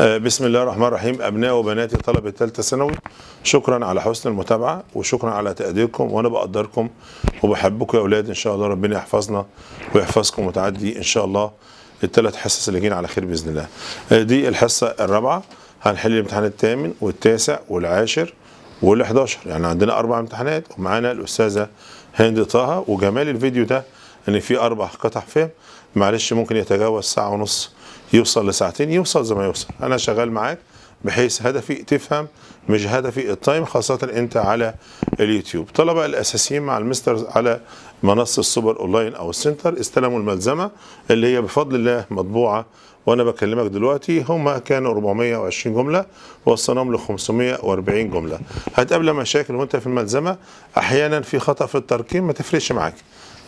آه، بسم الله الرحمن الرحيم أبناء وبناتي طلبة ثالثة ثانوي شكرا على حسن المتابعة وشكرا على تقديركم وأنا بقدركم وبحبكم يا أولاد إن شاء الله ربنا يحفظنا ويحفظكم وتعدي إن شاء الله الثلاث حصص اللي جايين على خير بإذن الله آه، دي الحصة الرابعة هنحل الامتحان الثامن والتاسع والعاشر وال11 يعني عندنا أربع امتحانات ومعانا الأستاذة هند طه وجمال الفيديو ده إن في أربع قطع فهم معلش ممكن يتجاوز ساعة ونص يوصل لساعتين يوصل زي ما يوصل انا شغال معاك بحيث هدفي تفهم مش هدفي التايم خاصة انت على اليوتيوب طلبة الاساسيين مع المسترز على منصة السوبر اونلاين او السنتر استلموا الملزمة اللي هي بفضل الله مطبوعة وانا بكلمك دلوقتي هما كانوا 420 جملة وصلناهم ل 540 جملة هتقابل مشاكل وانت في الملزمة احيانا في خطأ في الترقيم ما تفرقش معاك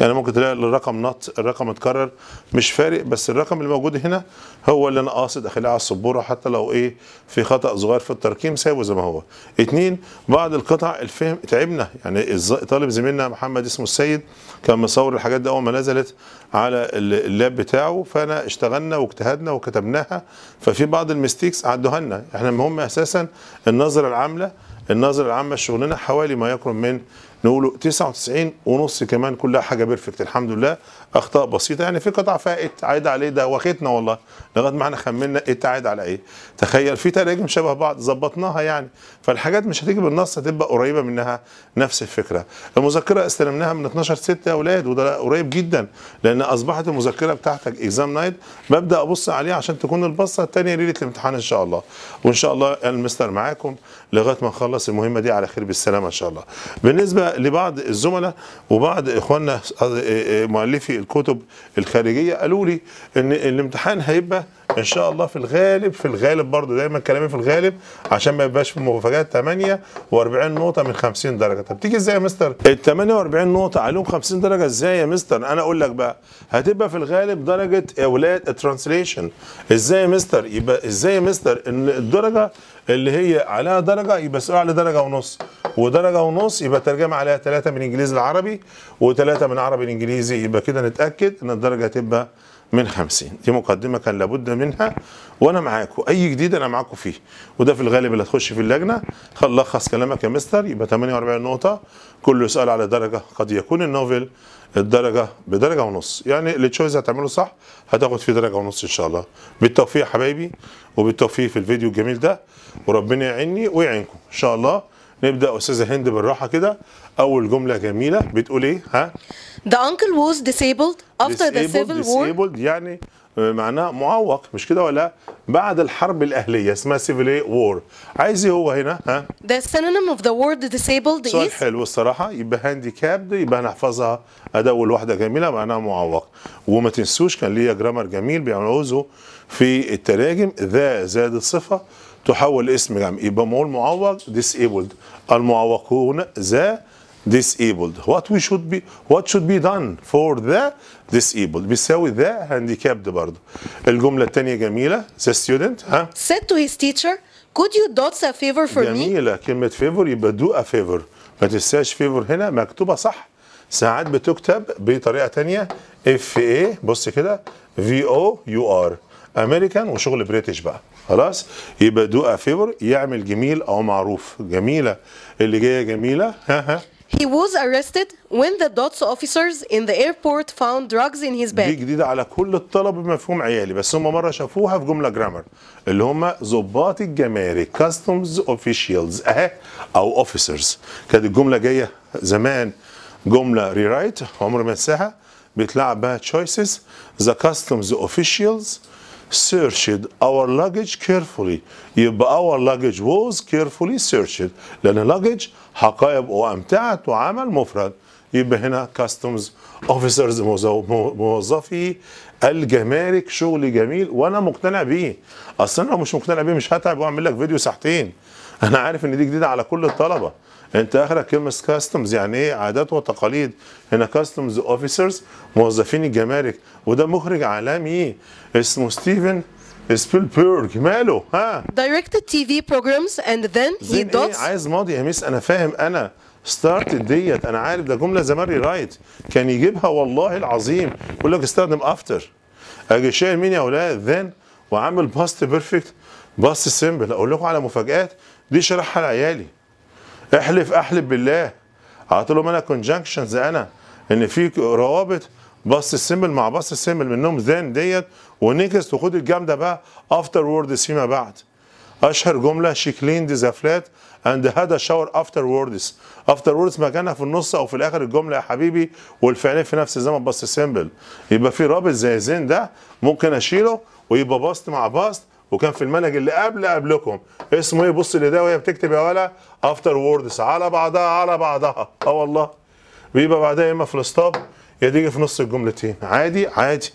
يعني ممكن تلاقي الرقم نط الرقم اتكرر مش فارق بس الرقم الموجود هنا هو اللي انا قاصد اخليه على السبوره حتى لو ايه في خطا صغير في الترقيم سايبه زي ما هو اتنين بعض القطع الفهم تعبنا يعني طالب زميلنا محمد اسمه السيد كان مصور الحاجات دي اول ما نزلت على اللاب بتاعه فانا اشتغلنا واجتهدنا وكتبناها ففي بعض المستيكس عدوها لنا احنا المهم اساسا النظره العامله النظره العامه لشغلنا حوالي ما يقرب من نقوله 99 ونص كمان كلها حاجه بيرفكت الحمد لله اخطاء بسيطه يعني في قطع فائت عايد عليه ده واخدنا والله لغايه ما احنا خمنا اتعاد على ايه تخيل في تراجم شبه بعض ظبطناها يعني فالحاجات مش هتيجي بالنص هتبقى قريبه منها نفس الفكره المذكره استلمناها من 12 6 يا اولاد وده قريب جدا لان اصبحت المذكره بتاعتك اكزام نايت ببدا ابص عليها عشان تكون البصه الثانيه ليله الامتحان ان شاء الله وان شاء الله المستر معاكم لغايه ما نخلص المهمه دي على خير بالسلامه ان شاء الله بالنسبه لبعض الزملاء وبعض اخواننا إيه، إيه، مؤلفي الكتب الخارجيه قالوا لي ان الامتحان هيبقى ان شاء الله في الغالب في الغالب برضو دايما كلامي في الغالب عشان ما يبقاش في مفاجات 48 نقطه من 50 درجه طب تيجي ازاي يا مستر ال 48 نقطه عليهم 50 درجه ازاي يا مستر انا اقول لك بقى هتبقى في الغالب درجه اولاد الترانسليشن ازاي يا مستر يبقى ازاي يا مستر ان الدرجه اللي هي عليها درجه يبقى سؤال على درجه ونص ودرجه ونص يبقى ترجمه عليها ثلاثه من انجليزي العربي وثلاثه من عربي الانجليزي يبقى كده نتاكد ان الدرجه تبقى من 50 دي مقدمه كان لابد منها وانا معاكم اي جديد انا معاكم فيه وده في الغالب اللي هتخش في اللجنه خلص كلامك يا مستر يبقى 48 نقطه كل سؤال على درجه قد يكون النوفل الدرجه بدرجه ونص يعني اللي تشويز هتعمله صح هتاخد فيه درجه ونص ان شاء الله بالتوفيق يا حبايبي وبالتوفيق في الفيديو الجميل ده وربنا يعيني ويعينكم ان شاء الله نبدا استاذه هند بالراحه كده اول جمله جميله بتقول ايه ها The uncle was disabled after disabled, the civil war disabled يعني بمعنى معوق مش كده ولا بعد الحرب الاهليه اسمها سيفيل وور عايز ايه هو هنا ها The synonym of the word disabled is سؤال حلو الصراحه يبقى هانديكابد يبقى هنحفظها اداه اول واحده جميله معناها معوق وما تنسوش كان ليا جرامر جميل بيعوزه في التراجم ذا زاد الصفه تحول اسم جمع يبقى مول معوق disabled المعوقون ذا disabled what we should be what should be done for the disabled بيساوي ذا هانديكابد برضه الجمله الثانيه جميله ذا ستودنت ها said to his teacher could you dot a favor for جميلة. me جميله كلمه فيفور يبقى دو ا فيفور ما تنساش فيفور هنا مكتوبه صح ساعات بتكتب بطريقه ثانيه اف اي بص كده في او يو ار امريكان وشغل بريتش بقى خلاص يبقى دو ا فيفور يعمل جميل او معروف جميله اللي جايه جميله ها ها He was arrested when the DOTS officers in the airport found drugs in his bag. دي جديدة على كل الطلبة بمفهوم عيالي بس هم مرة شافوها في جملة جرامر اللي هم ظباط الجمارك كاستمز officials اهي او اوفيسرز كانت الجملة جاية زمان جملة ريرايت عمر ما انساها بيتلاعب بها تشويسز the customs officials searched our luggage carefully يبقى our luggage was carefully searched لأن luggage حقائب وأمتعة وعمل مفرد يبقى هنا customs officers موظفي الجمارك شغل جميل وانا مقتنع بيه أصل لو مش مقتنع بيه مش هتعب واعمل لك فيديو ساعتين انا عارف ان دي جديده على كل الطلبه انت اخرك كلمه كاستمز يعني ايه عادات وتقاليد هنا كاستمز اوفيسرز موظفين الجمارك وده مخرج عالمي اسمه ستيفن سبيلبرج ماله ها directed تي في بروجرامز اند ذن dots إيه عايز ماضي يا ميس انا فاهم انا ستارت ديت انا عارف ده جمله زماري رايت كان يجيبها والله العظيم يقول لك استخدم افتر اجي شايل مين يا اولاد ذن وعامل باست بيرفكت باست سيمبل اقول لكم على مفاجات دي شرحها لعيالي احلف احلف بالله قلت لهم انا كونجنكشنز انا ان في روابط بص السيمبل مع بص السيمبل منهم ذن ديت ونكست وخد الجامده بقى افتر ووردز فيما بعد اشهر جمله شي كلين ذا فلات اند هذا شاور افتر ووردز افتر ووردز مكانها في النص او في الاخر الجمله يا حبيبي والفعلين في نفس الزمن بص السيمبل يبقى في رابط زي زين ده ممكن اشيله ويبقى باست مع باست وكان في المنهج اللي قبل قبلكم اسمه ايه بص لده وهي بتكتب يا ولا افتر ووردز على بعضها على بعضها اه والله بيبقى بعدها يا اما في الاستاب يا تيجي في نص الجملتين عادي عادي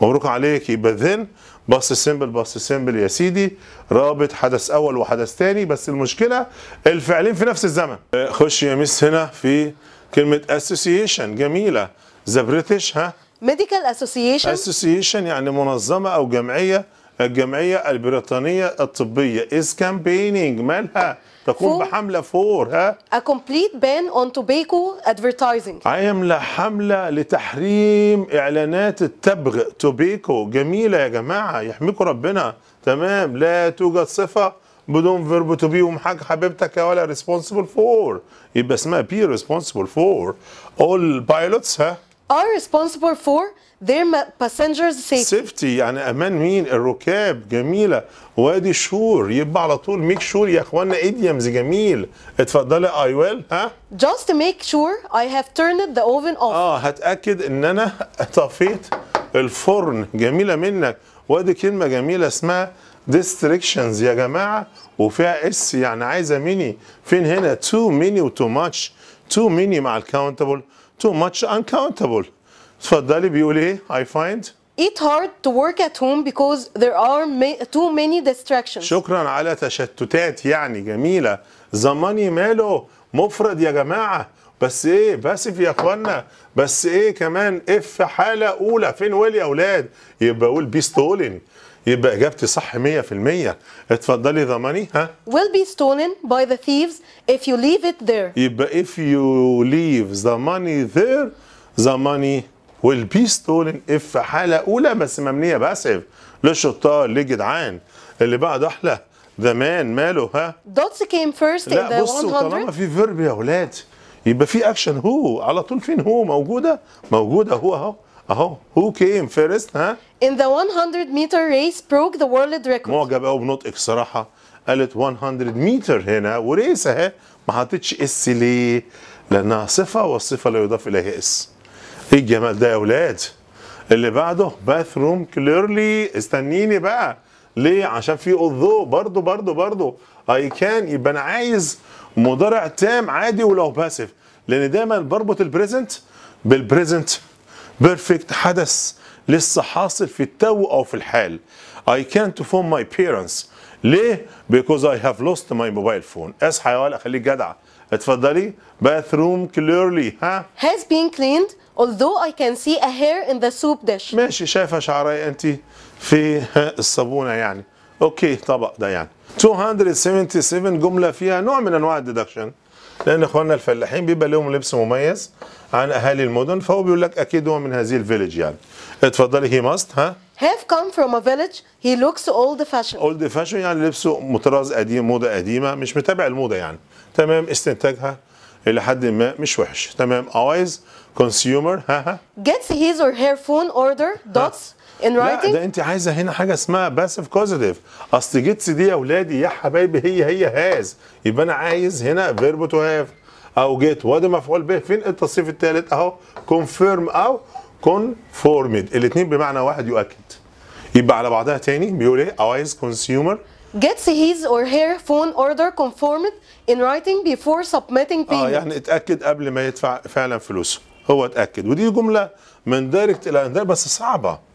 مبروك عليك يبقى ذن بص سيمبل بص سيمبل يا سيدي رابط حدث اول وحدث ثاني بس المشكله الفعلين في نفس الزمن آه، خش يا مس هنا في كلمه اسوسيشن جميله ذا بريتش ها ميديكال اسوسيشن اسوسيشن يعني منظمه او جمعيه الجمعية البريطانية الطبية is campaigning مالها تقوم بحملة فور ها a complete ban on tobacco advertising عاملة حملة لتحريم إعلانات التبغ توبيكو جميلة يا جماعة يحميكوا ربنا تمام لا توجد صفة بدون فيرب تو بي ومحاك حبيبتك يا ولا ريسبونسبل فور يبقى اسمها بي ريسبونسبل فور اول بايلوتس ها are responsible for their passengers safety. safety يعني امان مين الركاب جميله وادي شور يبقى على طول ميك شور يا اخوانا ايديمز جميل اتفضلي اي ويل ها just make sure I have turned the oven off اه هتاكد ان انا طفيت الفرن جميله منك وادي كلمه جميله اسمها ديستريكشنز يا جماعه وفيها اس يعني عايزه ميني فين هنا تو ميني وتو ماتش تو ميني مع الكاونتبل too much uncountable تفضلي بيقول ايه I find It's hard to work at home because there are too many distractions. شكرا على تشتتات يعني جميلة. The money ماله مفرد يا جماعة. بس ايه باسف يا اخوانا بس ايه كمان اف حالة اولى فين ويل يا اولاد يبقى اقول بي ستولن يبقى اجابتي صح 100% اتفضلي ضمني ها will be stolen by the thieves if you leave it there يبقى if you leave the money there the money will be stolen if حالة أولى بس مبنية باسيف للشطار للجدعان اللي بعد أحلى man ماله ها dots came first in the بصوا طالما في فيرب يا ولاد يبقى في اكشن هو على طول فين هو موجوده موجوده هو اهو اهو هو كيم فيرست ها in the 100 meter race broke the world record معجب قوي بنطقك صراحه قالت 100 متر هنا وريس اهي ما حطتش اس ليه لانها صفه والصفه لا يضاف اليها اس ايه الجمال ده يا اولاد اللي بعده باث روم كليرلي استنيني بقى ليه عشان في اوضو برضو برضو برضو اي كان يبقى انا عايز مضارع تام عادي ولو باسف لان دايما بربط البريزنت بالبريزنت بيرفكت حدث لسه حاصل في التو او في الحال I can't phone my parents ليه؟ because I have lost my mobile phone اصحى يا ولا خليك جدع اتفضلي bathroom clearly ها has been cleaned although I can see a hair in the soup dish ماشي شايفه شعري انت في الصابونه يعني اوكي طبق ده يعني 277 جمله فيها نوع من انواع الديدكشن لان اخواننا الفلاحين بيبقى لهم لبس مميز عن اهالي المدن فهو بيقول لك اكيد هو من هذه الفيليج يعني اتفضلي هي ماست ها هاف كم فروم ا فيليج هي لوكس اولد فاشن اولد فاشن يعني لبسه مطراز قديم موضه قديمه مش متابع الموضه يعني تمام استنتاجها الى حد ما مش وحش تمام اويز كونسيومر ها ها جيتس هيز اور هير فون اوردر دوتس in writing لا ده انت عايزه هنا حاجه اسمها باسيف كوزيتيف اصل جيتس دي يا اولادي يا حبايبي هي هي هاز يبقى انا عايز هنا فيرب تو هاف او جيت وادي مفعول به فين التصريف الثالث اهو كونفيرم او كونفورمد الاثنين بمعنى واحد يؤكد يبقى على بعضها تاني بيقول ايه عايز كونسيومر gets his or her phone order confirmed in writing before submitting آه، payment اه يعني اتاكد قبل ما يدفع فعلا فلوسه هو اتاكد ودي جمله من دايركت الى اندايركت بس صعبه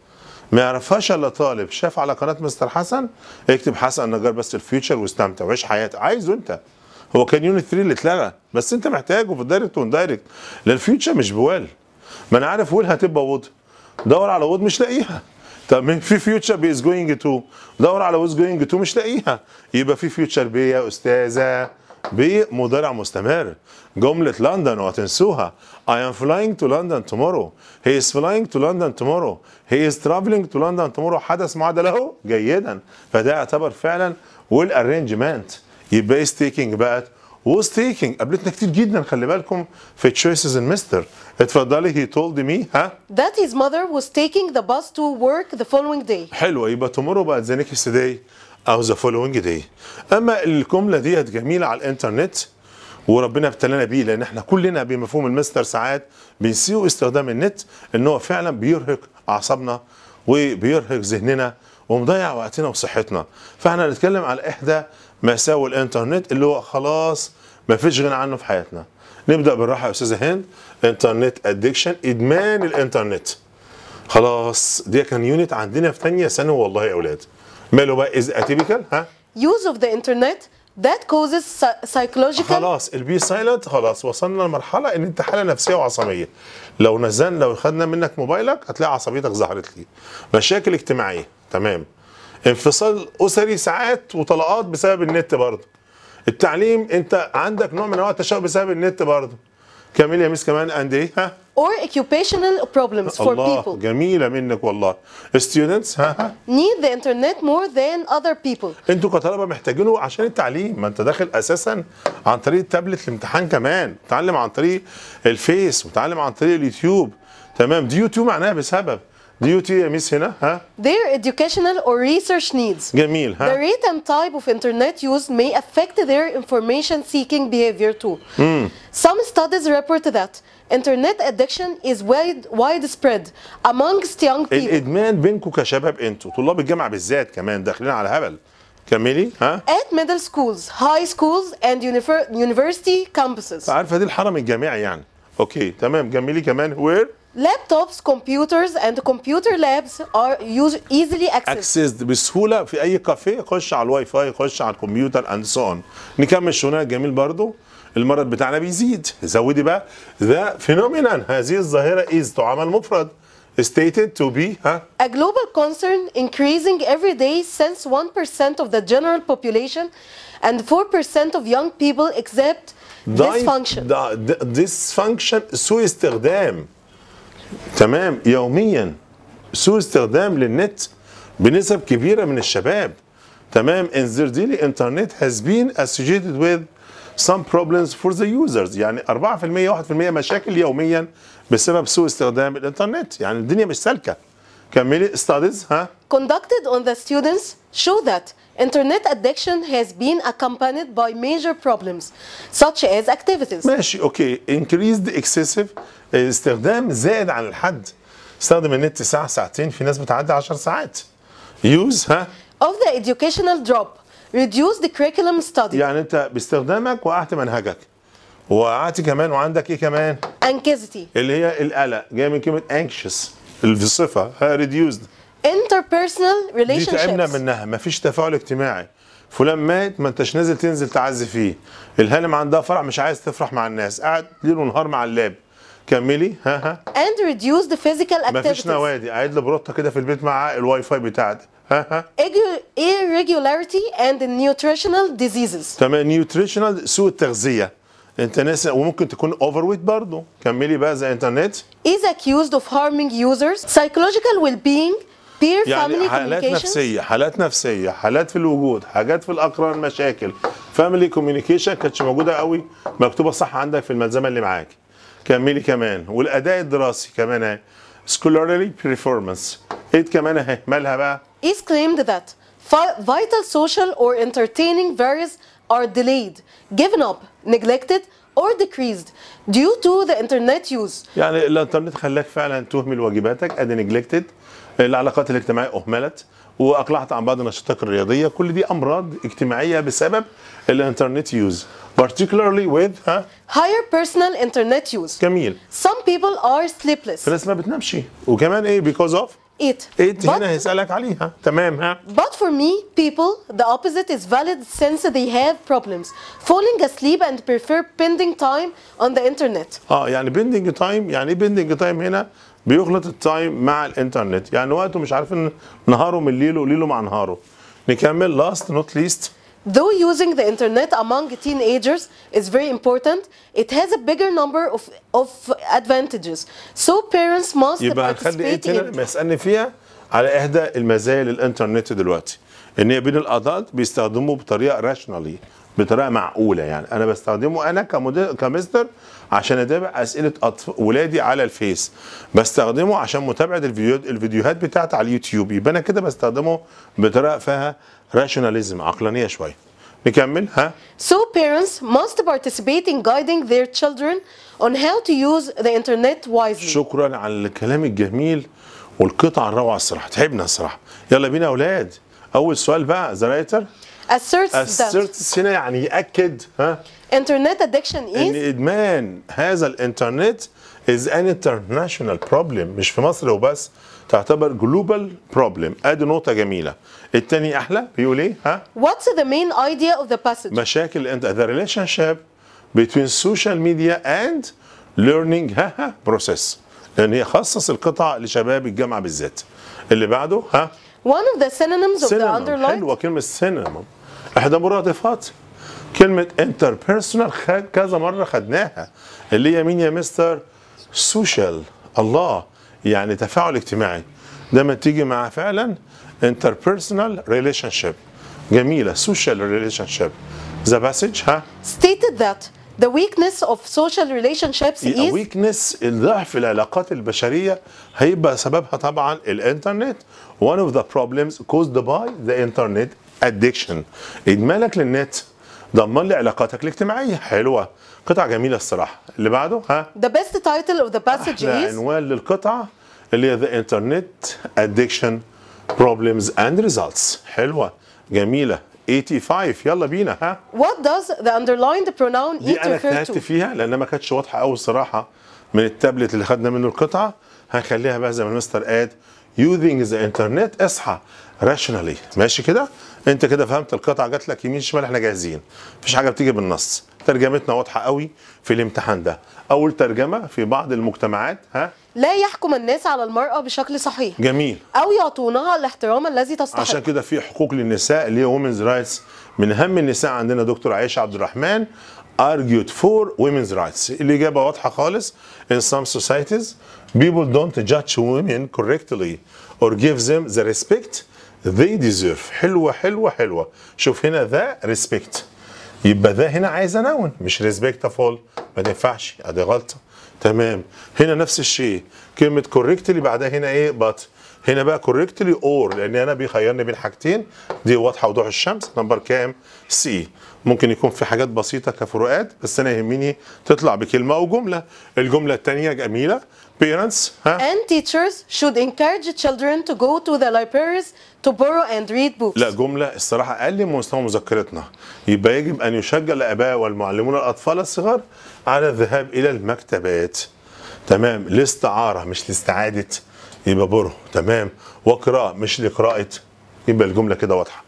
ما يعرفهاش الا طالب شاف على قناه مستر حسن اكتب حسن نجار بس الفيوتشر واستمتع وعيش حياتك عايزه انت هو كان يونت 3 اللي اتلغى بس انت محتاجه في الدايركت وان دايركت لان الفيوتشر مش بوال ما انا عارف ويل هتبقى وود دور على وود مش لاقيها طب في فيوتشر بي از جوينج تو دور على ويز جوينج تو مش لاقيها يبقى في فيوتشر بي يا استاذه بمضارع مستمر جملة لندن وهتنسوها I am flying to London tomorrow He is flying to London tomorrow He is traveling to London tomorrow حدث ما له جيدا فده يعتبر فعلا well arrangement يبقى is taking بقت was taking قابلتنا كتير جدا خلي بالكم في choices and mister اتفضلي he told me ها that his mother was taking the bus to work the following day حلوة يبقى tomorrow بقت the next day او ذا فولوينج داي اما الجمله ديت جميله على الانترنت وربنا ابتلانا بيه لان احنا كلنا بمفهوم المستر ساعات بنسيء استخدام النت ان هو فعلا بيرهق اعصابنا وبيرهق ذهننا ومضيع وقتنا وصحتنا فاحنا هنتكلم على احدى مساوئ الانترنت اللي هو خلاص ما فيش غنى عنه في حياتنا نبدا بالراحه يا استاذه هند انترنت ادكشن ادمان الانترنت خلاص دي كان يونت عندنا في ثانيه ثانوي والله يا اولاد ماله بقى از اتيبيكال ها يوز اوف ذا انترنت ذات كوزز سايكولوجيكال خلاص البي سايلنت خلاص وصلنا لمرحله ان انت حاله نفسيه وعصبيه لو نزلنا لو خدنا منك موبايلك هتلاقي عصبيتك ظهرت لي مشاكل اجتماعيه تمام انفصال اسري ساعات وطلقات بسبب النت برضه التعليم انت عندك نوع من انواع التشوه بسبب النت برضه كامل يا ميس كمان اند ايه ها or occupational problems for الله people. جميلة منك والله. Students ها ها. need the internet more than other people. انتوا كطلبة محتاجينه عشان التعليم، ما انت داخل اساسا عن طريق التابلت الامتحان كمان، تعلم عن طريق الفيس وتعلم عن طريق اليوتيوب. تمام؟ دي يوتيوب معناها بسبب. Do you see miss هنا ها Their educational or research needs جميل ها The rate and type of internet use may affect their information seeking behavior too mm. Some studies report that internet addiction is wide widespread amongst young people الادمان بينكم كشباب انتوا طلاب الجامعه بالذات كمان داخلين على هبل كملي ها at middle schools high schools and university campuses عارفه دي الحرم الجامعي يعني اوكي تمام كملي كمان where Laptops, computers and computer labs are easily accessed. accessed بسهولة في أي كافيه يخش على الواي فاي يخش على الكمبيوتر and so on. نكمل شغلنا الجميل برضو المرض بتاعنا بيزيد زودي بقى ذا فينومينان هذه الظاهرة is تعامل مفرد stated to be huh? a global concern increasing every day since 1% of the general population and 4% of young people accept dysfunction. Dysfunction. This function سوء استخدام تمام يوميا سوء استخدام للنت بنسب كبيرة من الشباب تمام and their daily internet has been associated with some problems for the users يعني 4% 1% مشاكل يوميا بسبب سوء استخدام الانترنت يعني الدنيا مش سالكه كملي استاذ ها conducted on the students show that internet addiction has been accompanied by major problems such as activities ماشي اوكي increased excessive استخدام زائد عن الحد استخدم النت ساعه ساعتين في ناس بتعدي 10 ساعات يوز ها of the educational drop reduce the curriculum study يعني انت باستخدامك وقعت منهجك وقعت كمان وعندك ايه كمان anxiety اللي هي القلق جايه من كلمه anxious الصفه ها reduced interpersonal relationships دي تعبنا منها مفيش تفاعل اجتماعي فلان مات ما انتش نازل تنزل تعزي فيه الهانم عندها فرح مش عايز تفرح مع الناس قاعد ليل ونهار مع اللاب كملي ها ها and reduce the physical activities مفيش نوادي قاعد لبروتا كده في البيت مع الواي فاي بتاعتي ها ها irregularity and nutritional diseases تمام nutritional سوء التغذيه انت ناس وممكن تكون اوفر ويت برضه كملي بقى زي انترنت is accused of harming users psychological well-being peer يعني family حالات نفسيه حالات نفسيه حالات في الوجود حاجات في الاقران مشاكل family كوميونيكيشن كانتش موجوده قوي مكتوبه صح عندك في الملزمه اللي معاك كملي كمان والاداء الدراسي كمان اهي سكولارلي بيرفورمانس ايه كمان اهي مالها بقى is claimed that vital social or entertaining values are delayed given up neglected or decreased due to the internet use يعني الانترنت خلاك فعلا تهمل واجباتك ادي neglected العلاقات الاجتماعيه اهملت واقلعت عن بعض نشاطك الرياضيه كل دي امراض اجتماعيه بسبب الانترنت يوز particularly with ها higher personal internet use جميل some people are sleepless في ناس ما بتنامش وكمان ايه because of it. It هنا هيسألك عليها تمام ها. But for me, people, the opposite is valid since they have problems. Falling asleep and prefer pending time on the internet. اه يعني pending time يعني ايه pending time هنا؟ بيخلط التايم مع الانترنت يعني وقته مش عارفين نهاره من ليله وليله مع نهاره. نكمل last not least Though using the internet among teenagers is very important, it has a bigger number of, of advantages. So parents must يبقى هنخلي انترنت مسألني فيها على احدى المزايا للانترنت دلوقتي ان هي بين الادلت بيستخدموه بطريقه راشنالي بطريقه معقوله يعني انا بستخدمه انا كمستر عشان اتابع اسئله اطفال ولادي على الفيس بستخدمه عشان متابعه الفيديوهات الفيديوهات بتاعتي على اليوتيوب يبقى انا كده بستخدمه بطريقه فيها راشوناليزم عقلانيه شويه نكمل ها So parents must participate in guiding their children on how to use the internet wisely شكرا على الكلام الجميل والقطعه الروعه الصراحه تعبنا الصراحه يلا بينا يا اولاد اول سؤال بقى زرايتر asserts asserts هنا يعني يأكد ها internet addiction is ان ادمان هذا الانترنت is an international problem مش في مصر وبس تعتبر global problem ادي نقطه جميله التاني احلى بيقول ايه ها what's the main idea of the passage مشاكل انت the relationship between social media and learning ها ها process لان هي خصص القطع لشباب الجامعه بالذات اللي بعده ها One of the synonyms of synonym. the underlying. حلوة كلمة synonym إحدى مرادفات كلمة interpersonal كذا مرة خدناها اللي هي مين يا مستر؟ social الله يعني تفاعل اجتماعي دايما تيجي مع فعلا interpersonal relationship جميلة social relationship The passage ها؟ Stated that The weakness of social relationships is weakness الضعف في العلاقات البشرية هيبقى سببها طبعا الانترنت one of the problems caused by the internet addiction إدمانك للنت ضمن لي علاقاتك الاجتماعية حلوة قطعة جميلة الصراحة اللي بعده ها The best title of the passage is عنوان للقطعة اللي هي the internet addiction problems and results حلوة جميلة 85 يلا بينا ها What does the underlined pronoun دي انا refer فيها لان ما كانتش واضحه قوي الصراحه من التابلت اللي خدنا منه القطعه هنخليها بقى زي ما المستر قال using the internet اصحى rationally ماشي كده انت كده فهمت القطعه جات لك يمين شمال احنا جاهزين مفيش حاجه بتيجي بالنص ترجمتنا واضحه قوي في الامتحان ده اول ترجمه في بعض المجتمعات ها لا يحكم الناس على المرأة بشكل صحيح جميل أو يعطونها الاحترام الذي تستحق عشان كده في حقوق للنساء اللي هي وومنز رايتس من أهم النساء عندنا دكتور عائشة عبد الرحمن argued for women's rights الإجابة واضحة خالص in some societies people don't judge women correctly or give them the respect they deserve حلوة حلوة حلوة شوف هنا ذا respect يبقى ذا هنا عايز انون مش respectful ما تنفعش ادي غلطه تمام هنا نفس الشيء كلمه كوريكتلي بعدها هنا ايه بات هنا بقى كوريكتلي اور لان انا بيخيرني بين حاجتين دي واضحه وضوح الشمس نمبر كام سي ممكن يكون في حاجات بسيطه كفروقات بس انا يهمني تطلع بكلمه او جمله الجمله الثانيه جميله parents huh? and teachers should encourage children to go to the libraries to borrow and read books لا جملة الصراحة أقل من مستوى مذكرتنا يبقى يجب أن يشجع الآباء والمعلمون الأطفال الصغار على الذهاب إلى المكتبات تمام لاستعارة مش لاستعادة يبقى برو تمام وقراءة مش لقراءة يبقى الجملة كده واضحة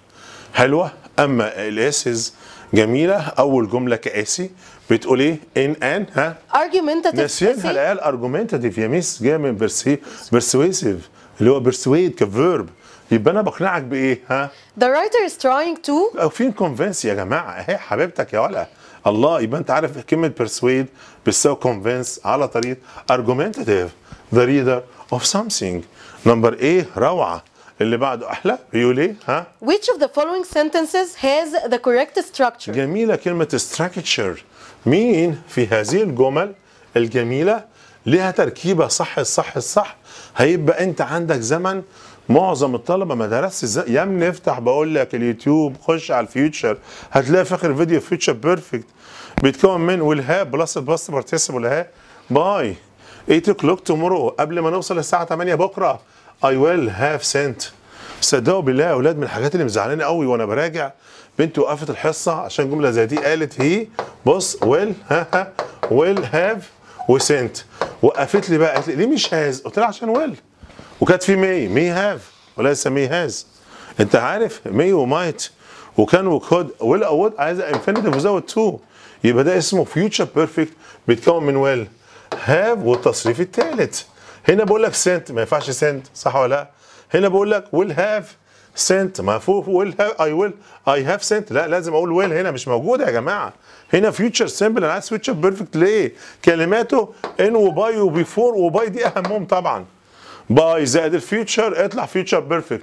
حلوة أما الاسز جميلة أول جملة كاسي بتقول ايه ان ان ها ارجيومنتاتيف نسينها العيال argumentative يا ميس جاي من برسي برسويسيف اللي هو برسويد كفيرب يبقى انا بقنعك بايه ها the writer is trying to او فين كونفينس يا جماعه اهي حبيبتك يا ولا الله يبقى انت عارف كلمه persuade بتساوي convince على طريق argumentative the reader of something نمبر ايه روعه اللي بعده احلى بيقول ايه ها which of the following sentences has the correct structure جميله كلمه structure مين في هذه الجمل الجميلة لها تركيبة صح الصح الصح هيبقى انت عندك زمن معظم الطلبه ما درست يا من افتح بقول لك اليوتيوب خش على الفيوتشر هتلاقي في اخر فيديو فيوتشر بيرفكت بيتكون من والها بلس بلس بارتيسيبل والها باي 8 o'clock tomorrow قبل ما نوصل الساعه 8 بكره I will have sent صدقوا بالله يا اولاد من الحاجات اللي مزعلاني قوي وانا براجع بنتي وقفت الحصه عشان جمله زي دي قالت هي بص ويل ها ها ويل هاف وسنت وقفت لي بقى قالت لي ليه مش هاز قلت لها عشان ويل وكانت في مي مي هاف وليس مي هاز انت عارف مي ومايت وكان وكود ويل او وود عايزه انفينيتيف وزود تو يبقى ده اسمه فيوتشر بيرفكت بيتكون من ويل هاف والتصريف الثالث هنا بقول لك سنت ما ينفعش سنت صح ولا لا هنا بقول لك ويل هاف سنت ما فوق ويل اي ويل اي هاف سنت لا لازم اقول ويل هنا مش موجوده يا جماعه هنا فيوتشر سمبل انا عايز فيوتشر بيرفكت ليه كلماته ان وباي وبيفور وباي دي اهمهم طبعا باي زائد الفيوتشر اطلع فيوتشر بيرفكت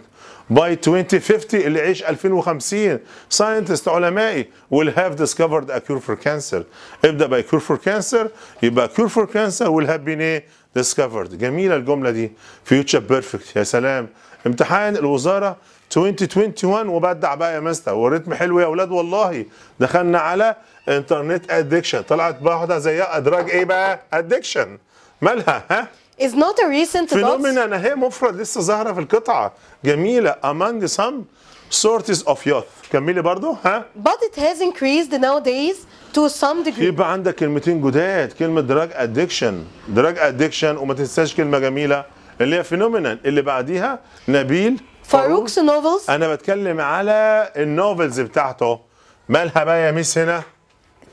باي 2050 اللي عيش 2050 ساينتست علمائي will have discovered a cure for cancer ابدا باي cure for cancer يبقى cure for cancer will have been ايه discovered جميله الجمله دي future perfect يا سلام امتحان الوزاره 2021 وبدع بقى يا مستر والريتم حلو يا اولاد والله دخلنا على انترنت ادكشن طلعت بقى واحده زيها ادراج ايه بقى ادكشن مالها ها is not a recent phenomenon اهي مفرد لسه ظاهره في القطعه جميله among some sorts of youth كملي برضو ها but it has increased nowadays to some degree يبقى عندك كلمتين جداد كلمه دراج ادكشن دراج ادكشن وما تنساش كلمه جميله اللي هي فينومينال اللي بعديها نبيل فاروق's novels انا بتكلم على النوفلز بتاعته مالها بقى يا ميس هنا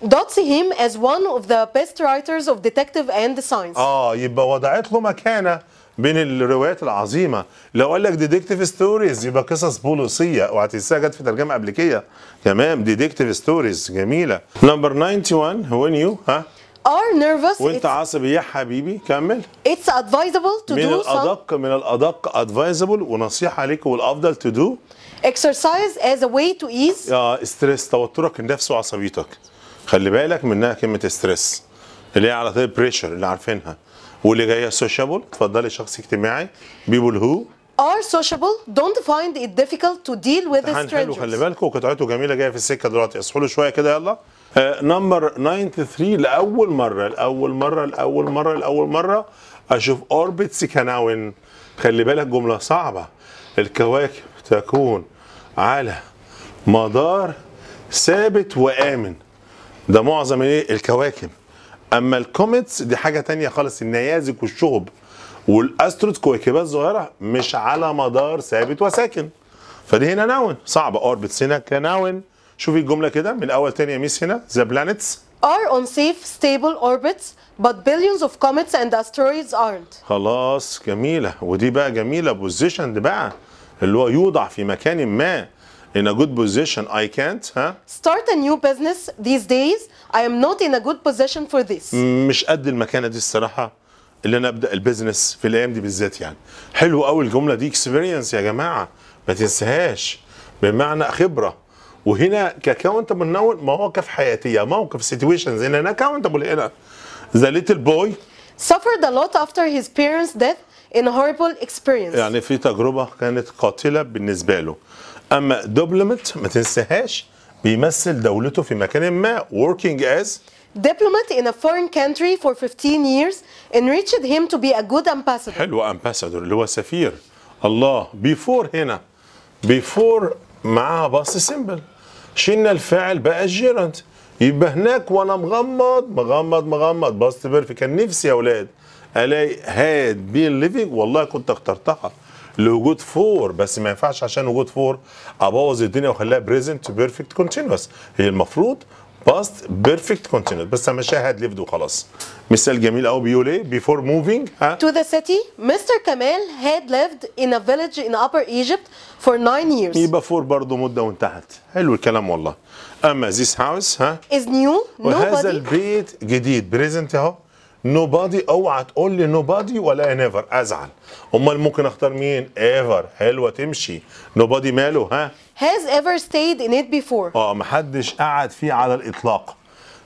dots him as one of the best writers of detective and science اه يبقى وضعت له مكانه بين الروايات العظيمه لو قال لك ديتكتيف ستوريز يبقى قصص بوليسيه اوعى تنساها جت في ترجمه قبل كده تمام ديتكتيف ستوريز جميله نمبر 91 وين يو ها are nervous وانت عصبي يا حبيبي كمل it's advisable to من do من الادق من الادق advisable ونصيحه عليك والافضل to do exercise as a way to ease اه ستريس توترك النفسي وعصبيتك خلي بالك منها كلمه ستريس اللي هي على طول بريشر اللي عارفينها واللي جايه سوشيبل اتفضلي شخص اجتماعي بيبول هو are sociable don't find it difficult to deal with strangers حلو خلي بالكم قطعته جميله جايه في السكه دلوقتي اصحوا شويه كده يلا نمبر آه، 93 لاول مره لاول مره لاول مره لاول مره اشوف اوربتس كناون خلي بالك جمله صعبه الكواكب تكون على مدار ثابت وامن ده معظم ايه الكواكب اما الكوميتس دي حاجه تانية خالص النيازك والشهب والاسترود كويكبات صغيره مش على مدار ثابت وساكن فدي هنا ناون صعبه اوربتس هنا كناون شوفي الجمله كده من الاول تاني يا ميس هنا the planets are on safe stable orbits but billions of comets and asteroids aren't خلاص جميله ودي بقى جميله بوزيشن بقى اللي هو يوضع في مكان ما in a good position I can't ها start a new business these days I am not in a good position for this مش قد المكانه دي الصراحه اللي انا ابدا البيزنس في الايام دي بالذات يعني حلو قوي الجمله دي اكسبيرينس يا جماعه ما تنسهاش بمعنى خبره وهنا كاكاونتبل نون مواقف حياتيه موقف سيتويشنز هنا انا كاونتبل هنا ذا ليتل بوي suffered a lot after his parents death in a horrible experience يعني في تجربه كانت قاتله بالنسبه له اما دوبلمت ما تنساهاش بيمثل دولته في مكان ما working as diplomat in a foreign country for 15 years enriched him to be a good ambassador حلو ambassador اللي هو سفير الله before هنا before معاها باص سيمبل شلنا الفاعل بقى الجيرنت يبقى هناك وانا مغمض مغمض مغمض باست بيرفكت كان نفسي يا اولاد الاقي هاد بين ليفينج والله كنت اخترتها لوجود فور بس ما ينفعش عشان وجود فور ابوظ الدنيا واخليها بريزنت بيرفكت كونتينوس هي المفروض باست بيرفكت كونتينوس بس مش هاد ليفد وخلاص مثال جميل قوي بيقول ايه بيفور موفينج ها تو ذا سيتي مستر كمال هاد ليفد ان ا فيليج ان ابر ايجيبت فور 9 years يبقى فور برضه مده وانتهت حلو الكلام والله اما ذيس هاوس ها از نيو وهذا البيت جديد بريزنت اهو نوبادي اوعى تقول لي نوبادي ولا ولا نيفر ازعل امال ممكن اختار مين ايفر حلوه تمشي نوبادي ماله ها هاز ايفر stayed in it before اه ما حدش قعد فيه على الاطلاق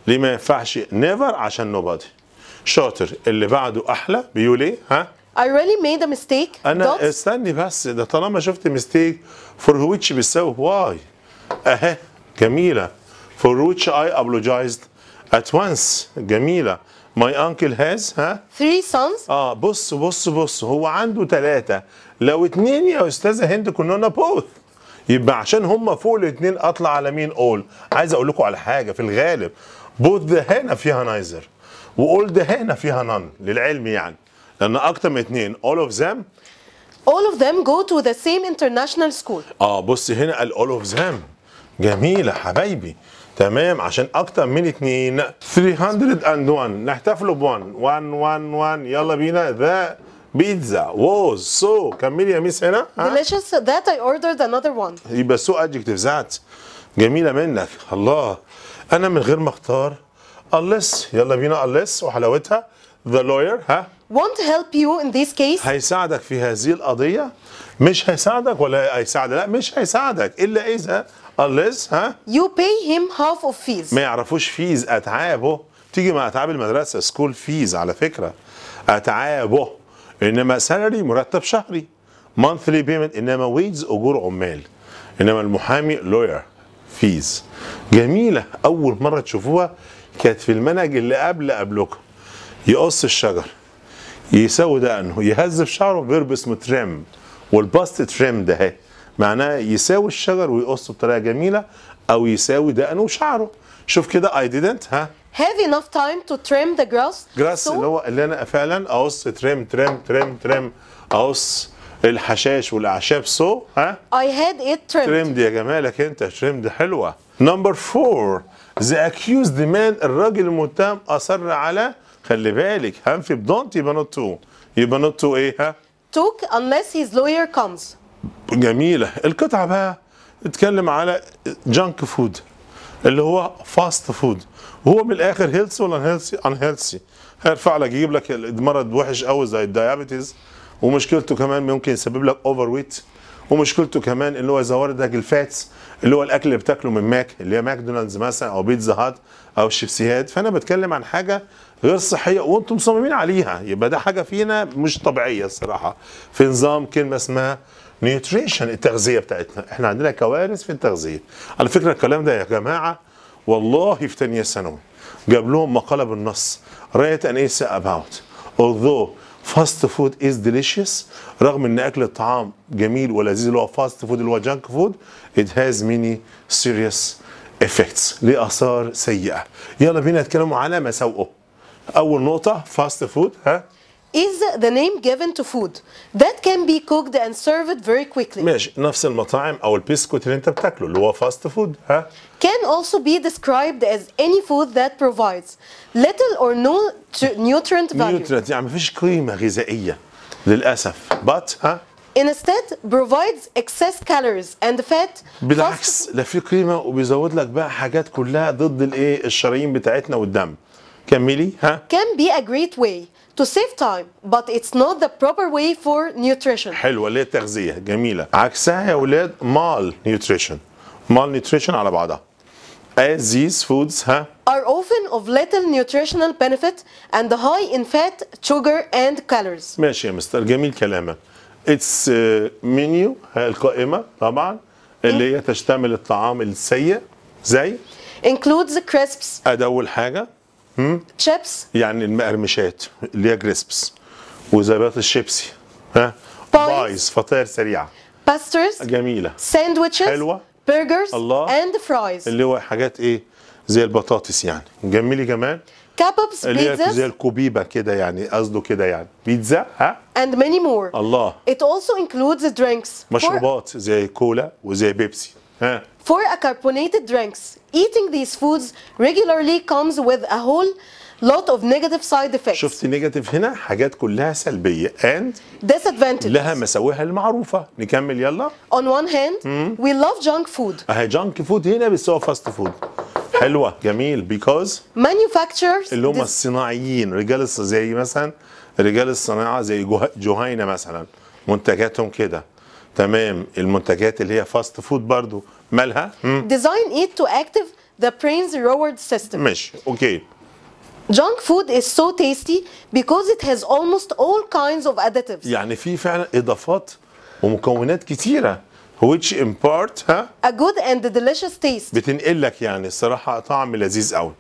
ليه ما ينفعش نيفر عشان نوبادي شاطر اللي بعده احلى بيقول ايه ها I really made a mistake انا Dots. استني بس ده طالما شفت ميستيك فور which بيساوي واي اهي جميله فور which I apologized at once جميله ماي انكل هاز ها 3 sons اه بص بص بص هو عنده ثلاثه لو اثنين يا استاذه هند كنا بوث يبقى عشان هما فوق الاثنين اطلع على مين اول عايز اقول لكم على حاجه في الغالب بوث هنا فيها نايزر ده هنا فيها نان للعلم يعني لان اكتر من اثنين all of them all of them go to the same international school اه بص هنا قال all of them جميله حبايبي تمام عشان اكتر من اتنين 301 نحتفلوا ب 1 1 1 1 يلا بينا ذا بيتزا ووز سو كملي يا ميس هنا ديليشس ذات اي اوردرد انذر وان يبقى سو ادجكتيف ذات جميله منك الله انا من غير ما اختار unless يلا بينا unless وحلاوتها the lawyer ها won't help you in this case هيساعدك في هذه القضيه مش هيساعدك ولا هيساعدك لا مش هيساعدك الا اذا unless ها you pay him half of fees ما يعرفوش فيز اتعابه تيجي مع اتعاب المدرسه سكول فيز على فكره اتعابه انما سالري مرتب شهري monthly payment انما ويجز اجور عمال انما المحامي lawyer فيز جميله اول مره تشوفوها كانت في المنهج اللي قبل قبلكم يقص الشجر يسوي دقنه يهزف شعره بيربس مترم والباست تريم ده معناه يساوي الشجر ويقصه بطريقه جميله او يساوي دقنه وشعره شوف كده اي ديدنت ها have enough time to trim the grass grass so اللي هو اللي انا فعلا اقص تريم تريم تريم تريم اقص الحشاش والاعشاب سو ها I had it trimmed trimmed يا جمالك انت trimmed حلوه نمبر 4 the accused man الراجل المتهم اصر على خلي بالك هنفي بدونت يبقى نوت تو يبقى نوت تو ايه ها took unless his lawyer comes جميله القطعه بقى اتكلم على جانك فود اللي هو فاست فود هو من الاخر هيلثي ولا هيلثي ان هيلثي هيرفع لك يجيب لك المرض وحش قوي زي الدايابيتيز ومشكلته كمان ممكن يسبب لك اوفر ويت ومشكلته كمان اللي هو يزودك الفاتس اللي هو الاكل اللي بتاكله من ماك اللي هي ماكدونالدز مثلا او بيتزا هات او شيبسيهات فانا بتكلم عن حاجه غير صحيه وانتم مصممين عليها يبقى ده حاجه فينا مش طبيعيه الصراحه في نظام كلمه اسمها نيوتريشن التغذيه بتاعتنا احنا عندنا كوارث في التغذيه على فكره الكلام ده يا جماعه والله في ثانيه ثانوي جاب لهم مقاله بالنص رايت ان ايس اباوت although فاست فود از ديليشيس رغم ان اكل الطعام جميل ولذيذ اللي هو فاست فود اللي هو جانك فود ات هاز ميني سيريس افكتس ليه اثار سيئه يلا بينا نتكلموا على مساوئه اول نقطه فاست فود ها is the name given to food that can be cooked and served very quickly ماشي نفس المطاعم او البسكوت اللي انت بتاكله اللي هو فاست فود ها can also be described as any food that provides little or no nutrient value nutrient يعني ما فيش قيمه غذائيه للاسف but ها instead provides excess calories and fat بالعكس لا في قيمه وبيزود لك بقى حاجات كلها ضد الايه الشرايين بتاعتنا والدم كملي ها can be a great way to save time but it's not the proper way for nutrition حلوه ليه تغذيه جميله عكسها يا اولاد مال نيوتريشن مال نيوتريشن على بعضها as these foods ها huh? are often of little nutritional benefit and high in fat, sugar and calories. ماشي يا مستر جميل كلامك. It's menu القائمة طبعا اللي هي تشتمل الطعام السيء زي includes crisps. ده أول حاجة. شيبس يعني المقرمشات اللي هي كريسبس وزبات الشيبسي ها بايز فطاير سريعه باسترز جميله ساندويتشز حلوه برجرز الله اند فرايز اللي هو حاجات ايه زي البطاطس يعني جميلي كمان اللي بيتزا زي الكوبيبه كده يعني قصده كده يعني بيتزا ها اند ماني مور الله ات اولسو انكلودز درينكس مشروبات زي كولا وزي بيبسي For a carbonated drinks, eating these foods regularly comes with a whole lot of negative side effects. شفت نيجاتيف هنا حاجات كلها سلبية and disadvantages لها مساوئها المعروفة نكمل يلا On one hand mm. we love junk food اه junk food هنا بس هو fast food حلوة جميل because manufacturers اللي هم الصناعيين رجال زي مثلا رجال الصناعة زي جهينة مثلا منتجاتهم كده تمام المنتجات اللي هي فاست فود برضو مالها ديزاين ايت تو اكتيف ذا برينز روورد سيستم ماشي اوكي Junk food is so tasty because it has almost all kinds of additives. يعني في فعلا اضافات ومكونات كتيره which impart ها a good and delicious taste بتنقل لك يعني الصراحه طعم لذيذ قوي.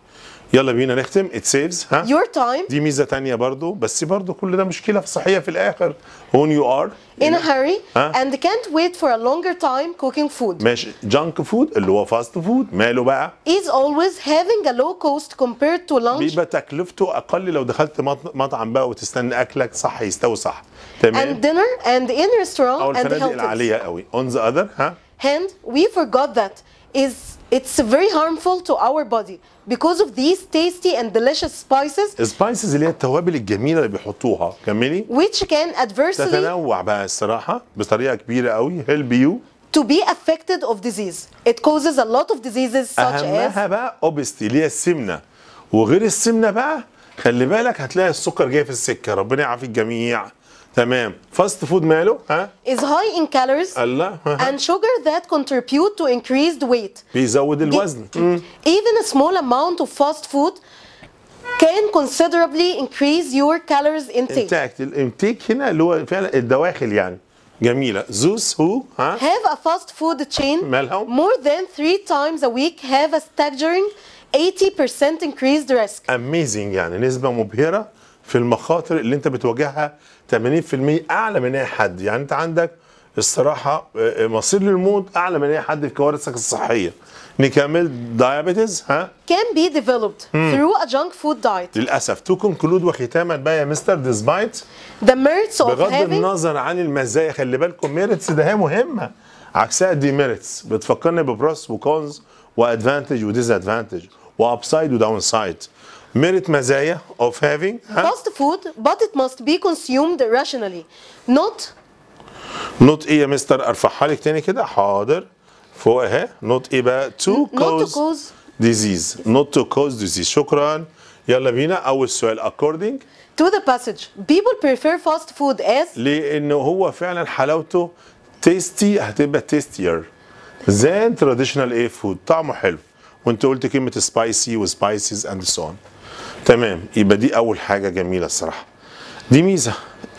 يلا بينا نختم ات سيفز ها يور تايم دي ميزه تانية برضه بس برضه كل ده مشكله في صحيه في الاخر هون يو ار ان ا هاري اند كانت ويت فور ا لونجر تايم كوكينج فود ماشي جانك فود اللي هو فاست فود ماله بقى از اولويز هافينج ا لو كوست كومبيرد تو لانش بيبقى تكلفته اقل لو دخلت مطعم بقى وتستنى اكلك صح يستوي صح تمام اند دينر اند ان ريستورانت اند هيلث العاليه قوي اون ذا اذر ها هاند وي فورجوت ذات از it's very harmful to our body because of these tasty and delicious spices spices اللي هي التوابل الجميله اللي بيحطوها كملي which can adversely تتنوع بقى الصراحه بطريقه كبيره قوي help you to be affected of disease it causes a lot of diseases such أهمها as بقى obesity اللي هي السمنه وغير السمنه بقى خلي بالك هتلاقي السكر جاي في السكه ربنا يعافي الجميع تمام فاست فود ماله ها is high in calories الله and sugar that contribute to increased weight بيزود الوزن mm. even a small amount of fast food can considerably increase your calories intake In الانتيك هنا اللي هو فعلا الدواخل يعني جميلة. those who ها have a fast food chain مالهم more than three times a week have a staggering 80% increased risk amazing يعني نسبة مبهرة. في المخاطر اللي انت بتواجهها 80% اعلى من اي حد يعني انت عندك الصراحه آه، آه، مصير للموت اعلى من اي حد في كوارثك الصحيه نكمل دايابيتس ها كان بي ديفلوبد ثرو ا جانك فود دايت للاسف تو كونكلود وختاما بقى يا مستر ديسبايت ذا merits اوف بغض النظر عن المزايا خلي بالكم ميرتس ده هي مهمه عكسها دي ميرتس بتفكرني ببروس وكونز وادفانتج وديز ادفانتج وابسايد وداون سايد merit مزايا of having fast food but it must be consumed rationally not not ايه يا مستر ارفع حالك تاني كده حاضر فوق اهي not ايه بقى to cause, disease not to cause disease شكرا يلا بينا اول سؤال according to the passage people prefer fast food as لانه هو فعلا حلاوته tasty هتبقى tastier than traditional ايه food طعمه حلو وانت قلت كلمه spicy و spices and so on تمام يبقى دي اول حاجه جميله الصراحه دي ميزه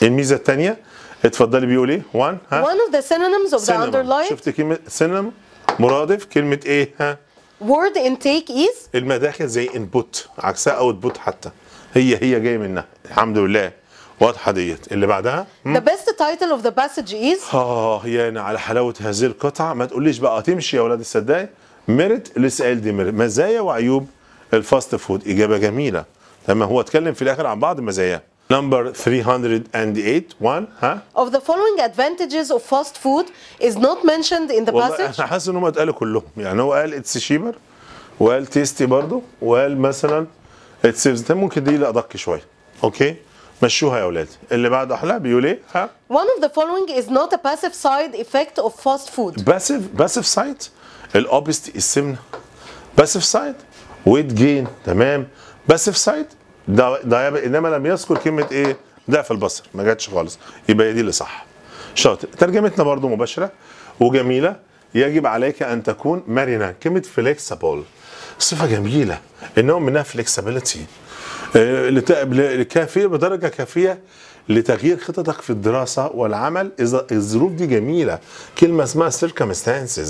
الميزه الثانيه اتفضلي بيقول ايه؟ وان ها؟ one of the synonyms of the underlined شفت كلمه سينم مرادف كلمه ايه؟ ها؟ word intake is المداخل زي input عكسها output حتى هي هي جايه منها الحمد لله واضحه ديت اللي بعدها ذا the best title of the passage is اه يانا على حلاوه هذه القطعه ما تقوليش بقى تمشي يا ولاد الصداي ميرت لسال دي مزايا وعيوب الفاست فود اجابه جميله تمام هو اتكلم في الاخر عن بعض مزاياه Number 308 one ها Of the following advantages of fast food is not mentioned in the والله passage انا حاسس ان هم اتقالوا كلهم يعني هو قال اتس شيبر وقال تيستي برضه وقال مثلا ات ممكن دي لأدق شويه اوكي مشوها يا اولاد اللي بعد احلى بيقول ايه ها One of the following is not a passive side effect of fast food باسيف باسيف سايد الاوبستي السمنه باسيف سايد ويت جين تمام بس في سايد ده ده انما لم يذكر كلمه ايه ضعف البصر ما جاتش خالص يبقى دي اللي صح شاطر ترجمتنا برضو مباشره وجميله يجب عليك ان تكون مرنا كلمه فليكسبل صفه جميله النوع منها فليكسبيليتي آه، كافيه بدرجه كافيه لتغيير خططك في الدراسه والعمل اذا الظروف دي جميله كلمه اسمها circumstances